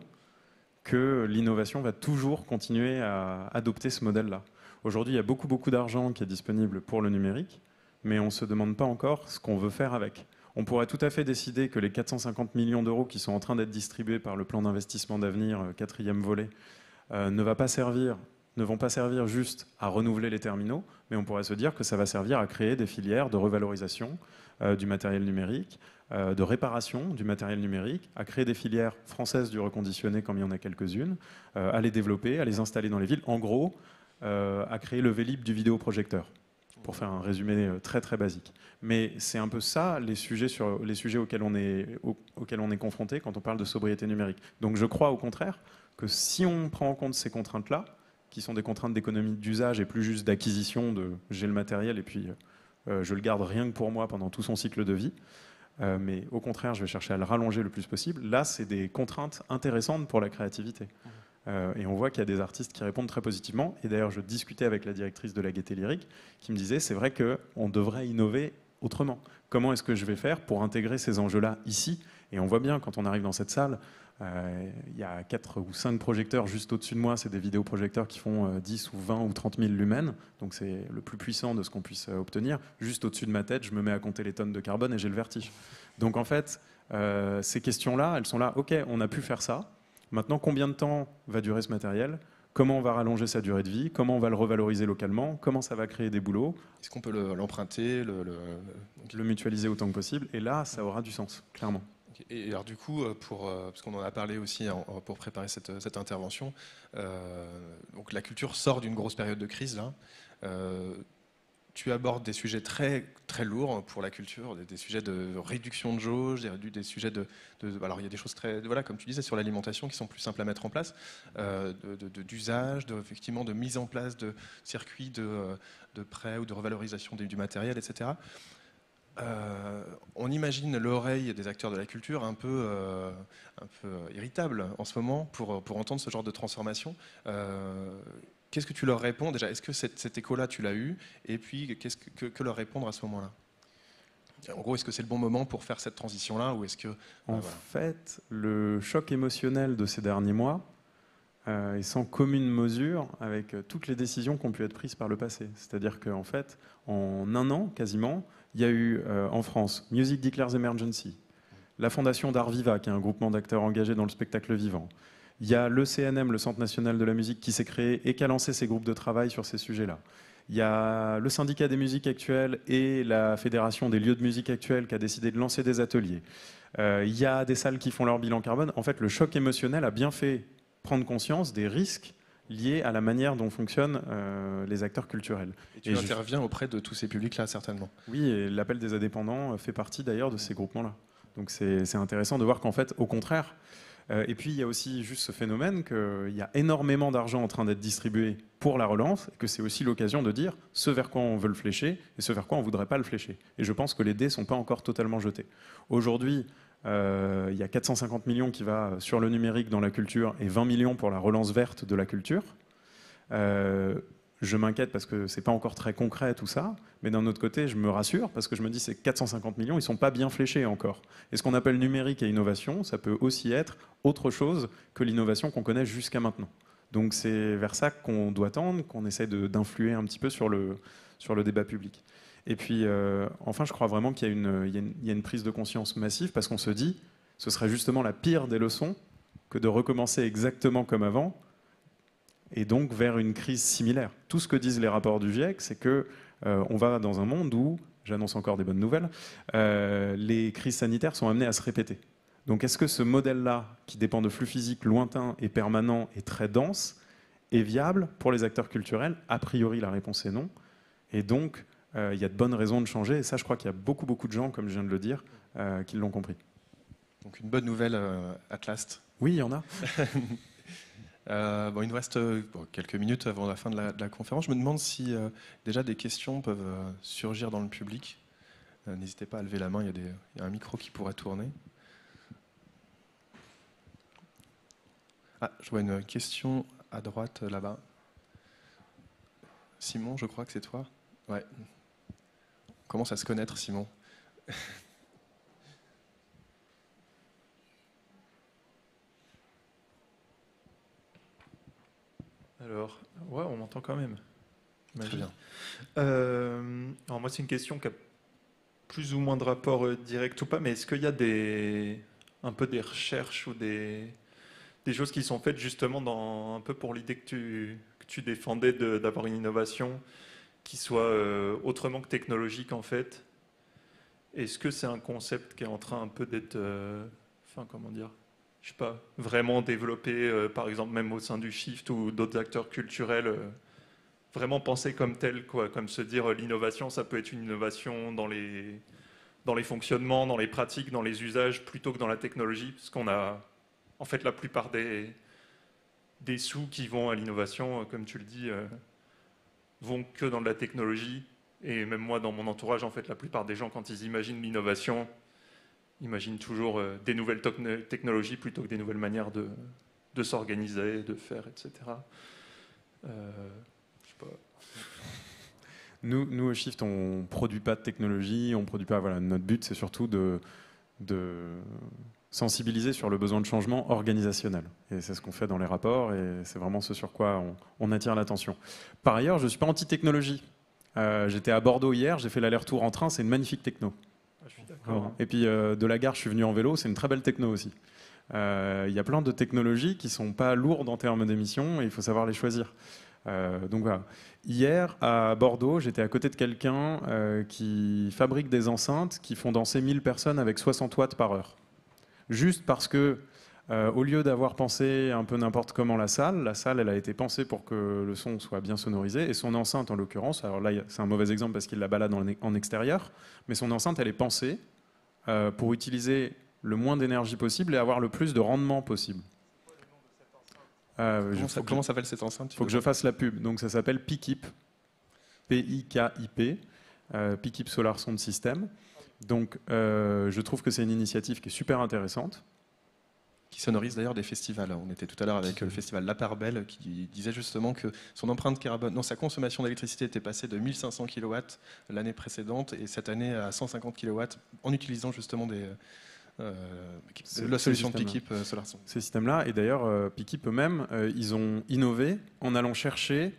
que l'innovation va toujours continuer à adopter ce modèle-là. Aujourd'hui, il y a beaucoup, beaucoup d'argent qui est disponible pour le numérique, mais on ne se demande pas encore ce qu'on veut faire avec. On pourrait tout à fait décider que les 450 millions d'euros qui sont en train d'être distribués par le plan d'investissement d'avenir, euh, quatrième volet, euh, ne, va pas servir, ne vont pas servir juste à renouveler les terminaux, mais on pourrait se dire que ça va servir à créer des filières de revalorisation euh, du matériel numérique, de réparation du matériel numérique, à créer des filières françaises du reconditionné comme il y en a quelques-unes, à les développer, à les installer dans les villes. En gros, euh, à créer le Vélib du vidéoprojecteur pour faire un résumé euh, très très basique. Mais c'est un peu ça les sujets, sur, les sujets auxquels on est, on est confronté quand on parle de sobriété numérique. Donc je crois au contraire que si on prend en compte ces contraintes-là, qui sont des contraintes d'économie d'usage et plus juste d'acquisition, de j'ai le matériel et puis euh, je le garde rien que pour moi pendant tout son cycle de vie, mais au contraire je vais chercher à le rallonger le plus possible, là c'est des contraintes intéressantes pour la créativité. Mmh. Euh, et on voit qu'il y a des artistes qui répondent très positivement. Et d'ailleurs, je discutais avec la directrice de la Gaîté Lyrique qui me disait c'est vrai qu'on devrait innover autrement. Comment est-ce que je vais faire pour intégrer ces enjeux-là ici Et on voit bien quand on arrive dans cette salle, euh, il y a 4 ou 5 projecteurs juste au-dessus de moi, c'est des vidéoprojecteurs qui font 10 euh, ou 20 ou 30 000 lumens, donc c'est le plus puissant de ce qu'on puisse obtenir. Juste au-dessus de ma tête, je me mets à compter les tonnes de carbone et j'ai le vertige. Donc en fait, ces questions-là, elles sont là, ok, on a pu faire ça, Maintenant, combien de temps va durer ce matériel Comment on va rallonger sa durée de vie Comment on va le revaloriser localement Comment ça va créer des boulots Est-ce qu'on peut l'emprunter, le, le, mutualiser autant que possible Et là, ça aura du sens, clairement. Et alors du coup, euh, pour, euh, parce qu'on en a parlé aussi pour préparer cette, euh, intervention, donc la culture sort d'une grosse période de crise là tu abordes des sujets très, très lourds hein, pour la culture, des, sujets de réduction de jauge, des, sujets de, Alors, il y a des choses très. Voilà, comme tu disais, sur l'alimentation qui sont plus simples à mettre en place, euh, d'usage, de, effectivement, de mise en place de circuits de, euh, prêt ou de revalorisation du, matériel, etc. Euh, on imagine l'oreille des acteurs de la culture un peu, un peu irritable en ce moment pour, pour entendre ce genre de transformation qu'est-ce que tu leur réponds déjà Est-ce que cet écho-là, tu l'as eu Et puis, qu'est-ce que, que, leur répondre à ce moment-là En gros, est-ce que c'est le bon moment pour faire cette transition-là ou est que... En euh, fait, le choc émotionnel de ces derniers mois euh, est sans commune mesure avec euh, toutes les décisions qui ont pu être prises par le passé. C'est-à-dire qu'en fait, en un an quasiment, il y a eu en France Music Declares Emergency, la fondation d'Art qui est un groupement d'acteurs engagés dans le spectacle vivant, il y a le CNM, le Centre national de la musique, qui s'est créé et qui a lancé ses groupes de travail sur ces sujets-là. Il y a le syndicat des musiques actuelles et la fédération des lieux de musique actuelle qui a décidé de lancer des ateliers. Euh, il y a des salles qui font leur bilan carbone. En fait, le choc émotionnel a bien fait prendre conscience des risques liés à la manière dont fonctionnent euh, les acteurs culturels. Et tu auprès de tous ces publics-là, certainement. Oui, et l'appel des indépendants fait partie d'ailleurs de ces groupements-là. Donc c'est intéressant de voir qu'en fait, au contraire, euh, et puis il y a aussi juste ce phénomène qu'il y a énormément d'argent en train d'être distribué pour la relance, et que c'est aussi l'occasion de dire ce vers quoi on veut le flécher et ce vers quoi on ne voudrait pas le flécher. Et je pense que les dés ne sont pas encore totalement jetés. Aujourd'hui, euh, il y a 450 millions qui va sur le numérique dans la culture et 20 millions pour la relance verte de la culture. Euh, je m'inquiète parce que ce n'est pas encore très concret tout ça, mais d'un autre côté, je me rassure parce que je me dis ces 450 millions, ils sont pas bien fléchés encore. Et ce qu'on appelle numérique et innovation, ça peut aussi être autre chose que l'innovation qu'on connaît jusqu'à maintenant. Donc c'est vers ça qu'on doit tendre, qu'on essaie d'influer un petit peu sur le, sur le débat public. Et puis, euh, enfin, je crois vraiment qu'il y, y, a une prise de conscience massive parce qu'on se dit, ce serait justement la pire des leçons que de recommencer exactement comme avant, et donc vers une crise similaire. Tout ce que disent les rapports du GIEC, c'est que euh, on va dans un monde où, j'annonce encore des bonnes nouvelles, euh, les crises sanitaires sont amenées à se répéter. Donc est-ce que ce modèle-là, qui dépend de flux physiques lointains et permanents et très denses, est viable pour les acteurs culturels A priori, la réponse est non. Et donc, euh, il y a de bonnes raisons de changer. Et ça, je crois qu'il y a beaucoup, beaucoup de gens, comme je viens de le dire, qui l'ont compris. Donc une bonne nouvelle Atlas. Oui, il y en a. Euh, il nous reste euh, quelques minutes avant la fin de la, conférence. Je me demande si euh, déjà des questions peuvent surgir dans le public. N'hésitez pas à lever la main, il y, a un micro qui pourrait tourner. Ah, je vois une question à droite là-bas. Simon, je crois que c'est toi. Ouais. On commence à se connaître, Simon. Alors, ouais, on m'entend quand même. Très bien. Euh, alors moi, c'est une question qui a plus ou moins de rapport euh, direct ou pas, mais est-ce qu'il y a des, un peu des recherches ou des, des choses qui sont faites justement dans, un peu pour l'idée que tu, tu défendais d'avoir une innovation qui soit euh, autrement que technologique en fait Est-ce que c'est un concept qui est en train un peu d'être... enfin, comment dire je sais pas, vraiment développer, euh, par exemple, même au sein du Shift ou d'autres acteurs culturels, euh, vraiment penser comme tel, quoi, comme se dire euh, l'innovation, ça peut être une innovation dans les, dans fonctionnements, dans les pratiques, dans les usages, plutôt que dans la technologie, parce qu'on a en fait la plupart des, sous qui vont à l'innovation, comme tu le dis, vont que dans la technologie. Et même moi, dans mon entourage, en fait, la plupart des gens, quand ils imaginent l'innovation, imagine toujours euh, des nouvelles euh, technologies plutôt que des nouvelles manières de, s'organiser, de faire, etc. Euh, nous, nous, au Shift, on produit pas de technologie, on produit pas. Voilà, notre but, c'est surtout de, de sensibiliser sur le besoin de changement organisationnel. Et c'est ce qu'on fait dans les rapports, et c'est vraiment ce sur quoi on, attire l'attention. Par ailleurs, je ne suis pas anti-technologie. J'étais à Bordeaux hier, j'ai fait l'aller-retour en train, c'est une magnifique techno. Ah, je Et puis euh, de la gare, je suis venu en vélo, c'est une très belle techno aussi. Il euh, y a plein de technologies qui ne sont pas lourdes en termes d'émissions et il faut savoir les choisir. Euh, donc voilà. Hier, à Bordeaux, j'étais à côté de quelqu'un qui fabrique des enceintes qui font danser 1000 personnes avec 60 watts par heure. Juste parce que euh, au lieu d'avoir pensé un peu n'importe comment la salle, la salle, elle a été pensée pour que le son soit bien sonorisé, et son enceinte, en l'occurrence, alors là, c'est un mauvais exemple parce qu'il la balade en extérieur, mais son enceinte, elle est pensée euh, pour utiliser le moins d'énergie possible et avoir le plus de rendement possible. Euh, comment, s'appelle cette enceinte Il faut que je fasse la pub. Donc ça s'appelle PIKIP. P-I-K-I-P. PIKIP Solar Sound System. Donc je trouve que c'est une initiative qui est super intéressante qui sonorise d'ailleurs des festivals. On était tout à l'heure avec euh, le festival La Part Belle qui disait justement que son empreinte carbone, non, sa consommation d'électricité était passée de 1500 kW l'année précédente et cette année à 150 kW en utilisant justement des, euh, euh, la solution de Pikip Solar SolarSon. Ces systèmes-là, et d'ailleurs, Piquip eux-mêmes, ils ont innové en allant chercher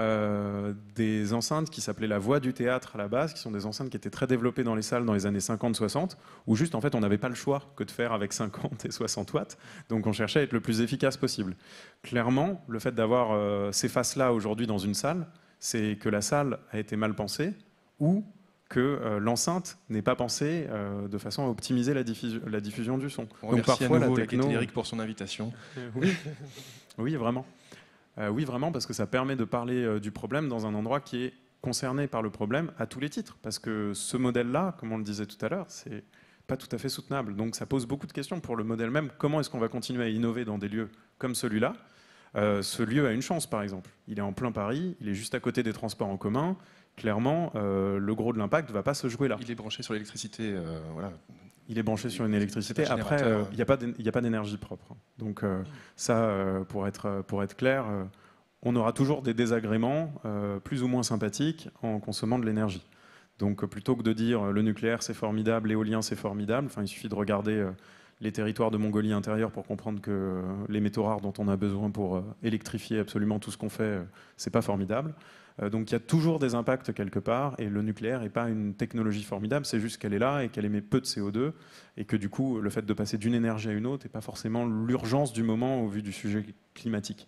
euh, des enceintes qui s'appelaient la voix du théâtre à la base, qui sont des enceintes qui étaient très développées dans les salles dans les années 50-60, où juste en fait on n'avait pas le choix que de faire avec 50 et 60 watts, donc on cherchait à être le plus efficace possible. Clairement, le fait d'avoir euh, ces faces-là aujourd'hui dans une salle, c'est que la salle a été mal pensée ou que euh, l'enceinte n'est pas pensée de façon à optimiser la, diffusion, du son. On Donc à nouveau la pour son invitation. oui, vraiment. Euh, oui, vraiment, parce que ça permet de parler euh, du problème dans un endroit qui est concerné par le problème à tous les titres. Parce que ce modèle-là, comme on le disait tout à l'heure, c'est pas tout à fait soutenable. Donc ça pose beaucoup de questions pour le modèle même. Comment est-ce qu'on va continuer à innover dans des lieux comme celui-là euh, Ce lieu a une chance, par exemple. Il est en plein Paris, il est juste à côté des transports en commun. Clairement, le gros de l'impact ne va pas se jouer là. Il est branché sur l'électricité, voilà, il est branché sur une électricité. Après, euh, il n'y a pas d'énergie propre. Hein. Donc euh, ça, euh, pour, être, clair, on aura toujours des désagréments plus ou moins sympathiques en consommant de l'énergie. Donc plutôt que de dire le nucléaire c'est formidable, l'éolien c'est formidable, il suffit de regarder les territoires de Mongolie intérieure pour comprendre que les métaux rares dont on a besoin pour électrifier absolument tout ce qu'on fait, c'est pas formidable. Euh, donc il y a toujours des impacts quelque part, et le nucléaire n'est pas une technologie formidable, c'est juste qu'elle est là et qu'elle émet peu de CO2, et que du coup, le fait de passer d'une énergie à une autre n'est pas forcément l'urgence du moment au vu du sujet climatique.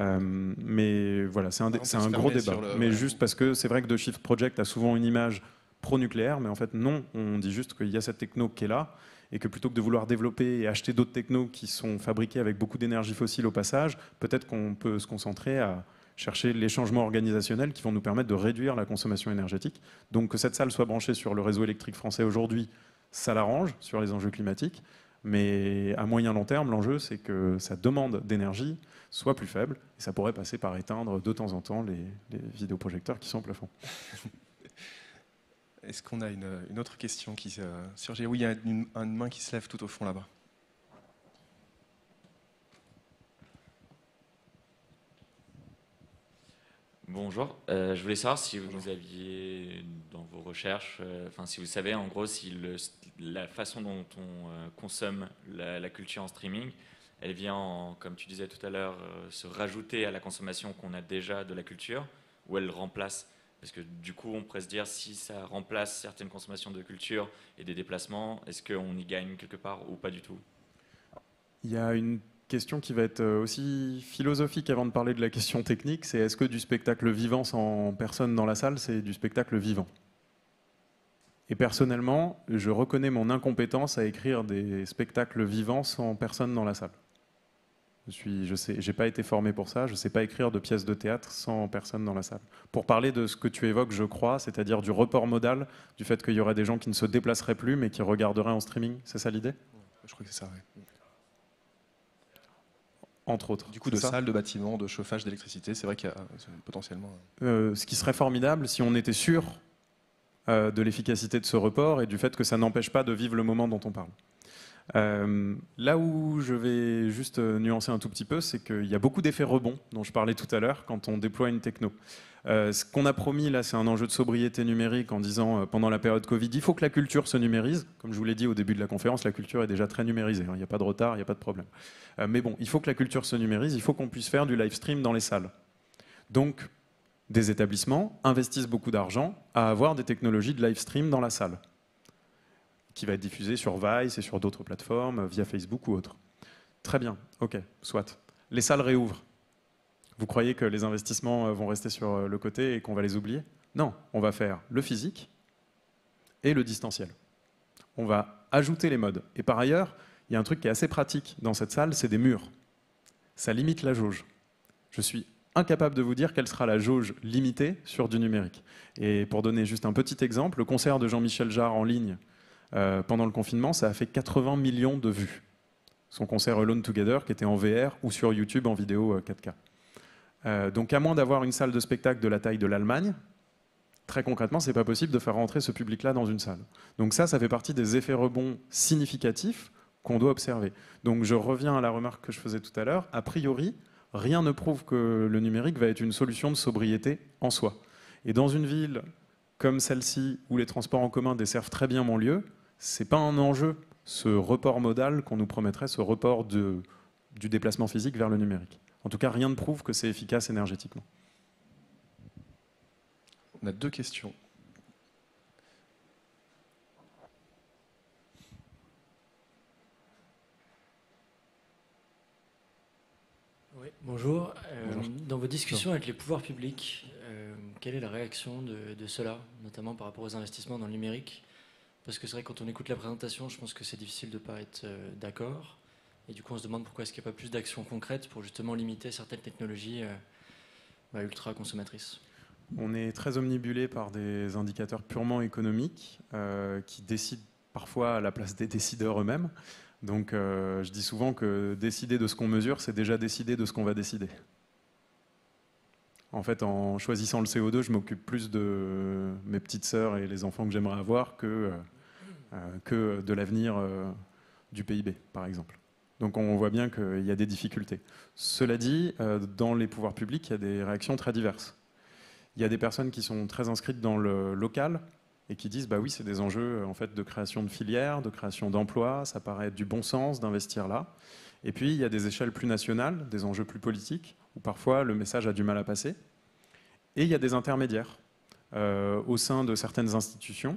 Euh, mais voilà, c'est un, gros débat. Mais juste parce que c'est vrai que The Shift Project a souvent une image pro-nucléaire, mais en fait non, on dit juste qu'il y a cette techno qui est là, et que plutôt que de vouloir développer et acheter d'autres technos qui sont fabriqués avec beaucoup d'énergie fossile au passage, peut-être qu'on peut se concentrer à chercher les changements organisationnels qui vont nous permettre de réduire la consommation énergétique. Donc que cette salle soit branchée sur le réseau électrique français aujourd'hui, ça l'arrange sur les enjeux climatiques, mais à moyen long terme, l'enjeu c'est que sa demande d'énergie soit plus faible, et ça pourrait passer par éteindre de temps en temps les, vidéoprojecteurs qui sont au plafond. Est-ce qu'on a une, autre question qui euh, surgit Oui, il y a une main qui se lève tout au fond là-bas. Bonjour, euh, je voulais savoir si vous aviez dans vos recherches, euh, enfin si vous savez en gros si la façon dont on euh, consomme la, culture en streaming, elle vient, comme tu disais tout à l'heure, se rajouter à la consommation qu'on a déjà de la culture, ou elle remplace Parce que du coup, on pourrait se dire si ça remplace certaines consommations de culture et des déplacements, est-ce qu'on y gagne quelque part ou pas du tout Il y a une question qui va être euh, aussi philosophique avant de parler de la question technique, c'est est-ce que du spectacle vivant sans personne dans la salle, c'est du spectacle vivant Et personnellement, je reconnais mon incompétence à écrire des spectacles vivants sans personne dans la salle. Je suis, je sais, j'ai pas été formé pour ça. Je sais pas écrire de pièces de théâtre sans personne dans la salle. Pour parler de ce que tu évoques, je crois, c'est-à-dire du report modal, du fait qu'il y aurait des gens qui ne se déplaceraient plus mais qui regarderaient en streaming. C'est ça l'idée Je crois que c'est ça. Oui. Entre autres. Du coup, de salles, de bâtiments, de chauffage, d'électricité, c'est vrai qu'il y a euh, potentiellement. Euh, euh, ce qui serait formidable si on était sûr de l'efficacité de ce report et du fait que ça n'empêche pas de vivre le moment dont on parle. Euh, là où je vais juste euh, nuancer un tout petit peu, c'est qu'il y a beaucoup d'effets rebonds dont je parlais tout à l'heure quand on déploie une techno. Euh, ce qu'on a promis là, c'est un enjeu de sobriété numérique en disant pendant la période Covid, il faut que la culture se numérise. Comme je vous l'ai dit au début de la conférence, la culture est déjà très numérisée. Hein. Il n'y a pas de retard, il n'y a pas de problème. mais bon, il faut que la culture se numérise, il faut qu'on puisse faire du live stream dans les salles. Donc, des établissements investissent beaucoup d'argent à avoir des technologies de live stream dans la salle qui va être diffusé sur Vice et sur d'autres plateformes, euh, via Facebook ou autre. Très bien, ok, soit. Les salles réouvrent. Vous croyez que les investissements euh, vont rester sur euh, le côté et qu'on va les oublier Non, on va faire le physique et le distanciel. On va ajouter les modes. Et par ailleurs, il y a un truc qui est assez pratique dans cette salle, c'est des murs. Ça limite la jauge. Je suis incapable de vous dire quelle sera la jauge limitée sur du numérique. Et pour donner juste un petit exemple, le concert de Jean-Michel Jarre en ligne, euh, pendant le confinement, ça a fait 80 millions de vues. Son concert Alone Together, qui était en VR ou sur YouTube en vidéo 4K. Euh, euh, donc, à moins d'avoir une salle de spectacle de la taille de l'Allemagne, très concrètement, n'est pas possible de faire rentrer ce public-là dans une salle. Donc, ça, ça fait partie des effets rebonds significatifs qu'on doit observer. Donc, je reviens à la remarque que je faisais tout à l'heure. A priori, rien ne prouve que le numérique va être une solution de sobriété en soi. Et dans une ville comme celle-ci, où les transports en commun desservent très bien mon lieu, c'est pas un enjeu, ce report modal qu'on nous promettrait, ce report du déplacement physique vers le numérique. En tout cas, rien ne prouve que c'est efficace énergétiquement. On a deux questions. Oui, bonjour. Euh, dans vos discussions avec les pouvoirs publics, euh, quelle est la réaction de, de notamment par rapport aux investissements dans le numérique parce que c'est vrai, quand on écoute la présentation, je pense que c'est difficile de ne pas être euh, d'accord. Et du coup, on se demande pourquoi est-ce qu'il n'y a pas plus d'actions concrètes pour justement limiter certaines technologies euh, bah, ultra consommatrices. On est très omnibulé par des indicateurs purement économiques euh, qui décident parfois à la place des décideurs eux-mêmes. Donc je dis souvent que décider de ce qu'on mesure, c'est déjà décider de ce qu'on va décider. En fait, en choisissant le CO2, je m'occupe plus de mes petites sœurs et les enfants que j'aimerais avoir que euh, que de l'avenir euh, du PIB, par exemple. Donc on voit bien qu'il y a des difficultés. Cela dit, euh, dans les pouvoirs publics, il y a des réactions très diverses. Il y a des personnes qui sont très inscrites dans le local et qui disent bah oui, c'est des enjeux en fait de création de filières, de création d'emplois, ça paraît du bon sens d'investir là. Et puis il y a des échelles plus nationales, des enjeux plus politiques où parfois le message a du mal à passer. Et il y a des intermédiaires au sein de certaines institutions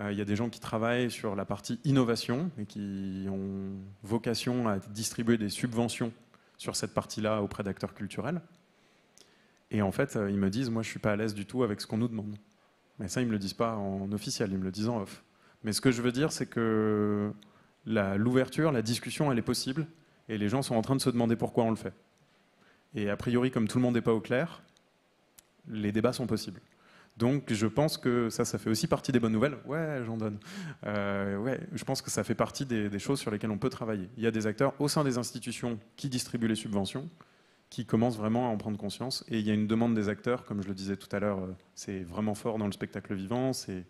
euh, il y a des gens qui travaillent sur la partie innovation et qui ont vocation à distribuer des subventions sur cette partie-là auprès d'acteurs culturels. Et en fait, euh, ils me disent, moi je ne suis pas à l'aise du tout avec ce qu'on nous demande. Mais ça, ils ne me le disent pas en officiel, ils me le disent en off. Mais ce que je veux dire, c'est que l'ouverture, la, la discussion, elle est possible, et les gens sont en train de se demander pourquoi on le fait. Et a priori, comme tout le monde n'est pas au clair, les débats sont possibles. Donc je pense que ça, ça fait aussi partie des bonnes nouvelles. Ouais, j'en donne. Euh, je pense que ça fait partie des, choses sur lesquelles on peut travailler. Il y a des acteurs au sein des institutions qui distribuent les subventions, qui commencent vraiment à en prendre conscience. Et il y a une demande des acteurs, comme je le disais tout à l'heure, euh, c'est vraiment fort dans le spectacle vivant, c'est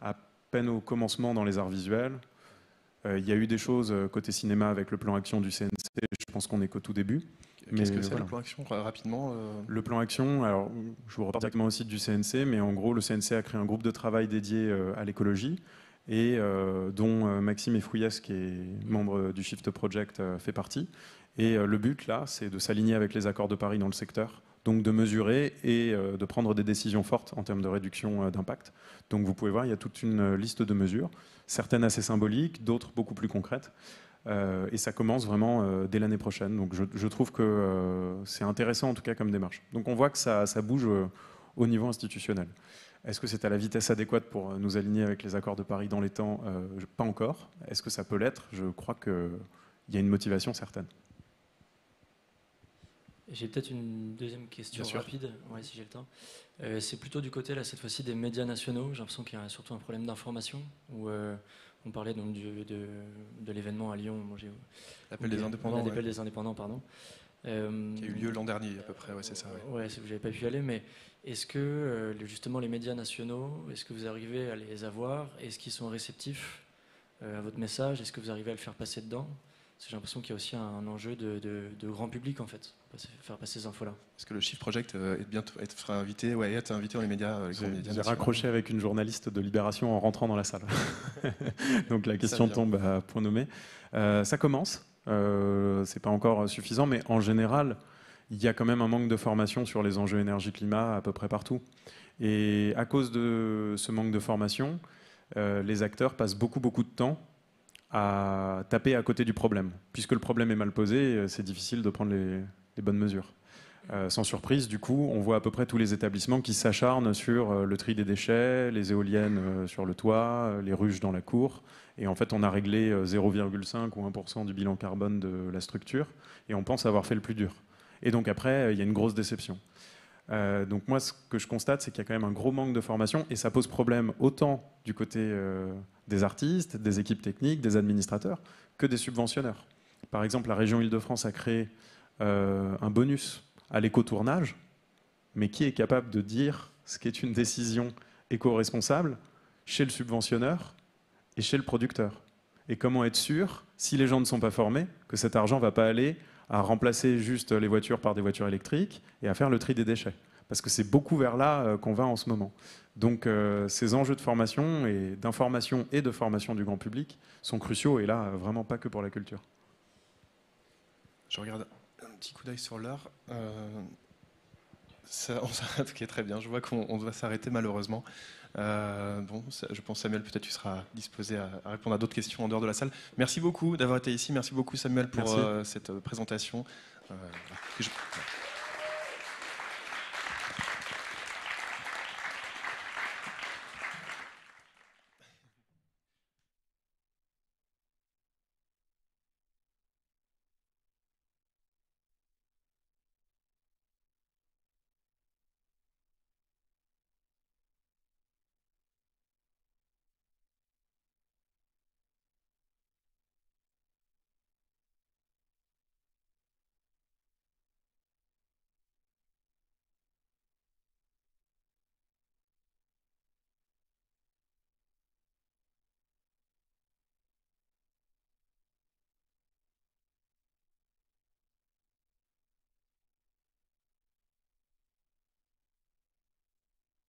à peine au commencement dans les arts visuels. Euh, il y a eu des choses côté cinéma avec le plan action du CNC, je pense qu'on est qu'au tout début. Qu'est-ce que c'est le plan action euh, rapidement euh Le plan action, alors je vous reprends directement aussi du CNC, mais en gros le CNC a créé un groupe de travail dédié euh, à l'écologie et dont Maxime Effouillas, qui est membre du Shift Project, fait partie. Et le but là, c'est de s'aligner avec les accords de Paris dans le secteur, donc de mesurer et de prendre des décisions fortes en termes de réduction d'impact. Donc vous pouvez voir, il y a toute une liste de mesures, certaines assez symboliques, d'autres beaucoup plus concrètes. Euh, et ça commence vraiment euh, dès l'année prochaine. Donc je, trouve que euh, c'est intéressant en tout cas comme démarche. Donc on voit que ça, bouge au niveau institutionnel. Est-ce que c'est à la vitesse adéquate pour nous aligner avec les accords de Paris dans les temps Pas encore. Est-ce que ça peut l'être Je crois qu'il y a une motivation certaine. J'ai peut-être une deuxième question rapide, si j'ai le temps. c'est plutôt du côté, là, cette fois-ci, des médias nationaux. J'ai l'impression qu'il y a surtout un problème d'information, on parlait donc de, l'événement à Lyon. L'appel des indépendants. L'appel des indépendants, pardon. Euh, qui a eu lieu l'an dernier à peu près, ouais, c'est ça. Ouais, vous n'avez pas pu y aller, mais est-ce que euh, justement les médias nationaux, est-ce que vous arrivez à les avoir Est-ce qu'ils sont réceptifs euh, à votre message Est-ce que vous arrivez à le faire passer dedans J'ai l'impression qu'il y a aussi un enjeu de, grand public en fait faire passer ces infos-là. Parce que le Chiffre Project euh, est bientôt, être, sera invité, ouais, être invité dans les médias J'ai raccroché avec une journaliste de Libération en rentrant dans la salle. Donc la question tombe à point nommé. Euh, ça commence, euh, c'est pas encore suffisant, mais en général, il y a quand même un manque de formation sur les enjeux énergie-climat à peu près partout. Et à cause de ce manque de formation, euh, les acteurs passent beaucoup beaucoup de temps à taper à côté du problème. Puisque le problème est mal posé, c'est difficile de prendre les, des bonnes mesures. Euh, sans surprise, du coup, on voit à peu près tous les établissements qui s'acharnent sur euh, le tri des déchets, les éoliennes euh, sur le toit, les ruches dans la cour. Et en fait, on a réglé 0,5 ou 1% du bilan carbone de la structure. Et on pense avoir fait le plus dur. Et donc après, il y a une grosse déception. donc moi, ce que je constate, c'est qu'il y a quand même un gros manque de formation. Et ça pose problème autant du côté des artistes, des équipes techniques, des administrateurs, que des subventionneurs. Par exemple, la région Île-de-France a créé euh, un bonus à l'éco-tournage, mais qui est capable de dire ce qu'est une décision éco-responsable chez le subventionneur et chez le producteur Et comment être sûr, si les gens ne sont pas formés, que cet argent ne va pas aller à remplacer juste les voitures par des voitures électriques et à faire le tri des déchets Parce que c'est beaucoup vers là euh, qu'on va en ce moment. Donc euh, ces enjeux de formation et d'information et de formation du grand public sont cruciaux et là, vraiment pas que pour la culture. Je regarde petit coup d'œil sur l'heure. Euh, on s'arrête, est très bien. Je vois qu'on doit s'arrêter malheureusement. Euh, bon, je pense Samuel, peut-être tu seras disposé à, répondre à d'autres questions en dehors de la salle. Merci beaucoup d'avoir été ici. Merci beaucoup Samuel pour euh, cette présentation.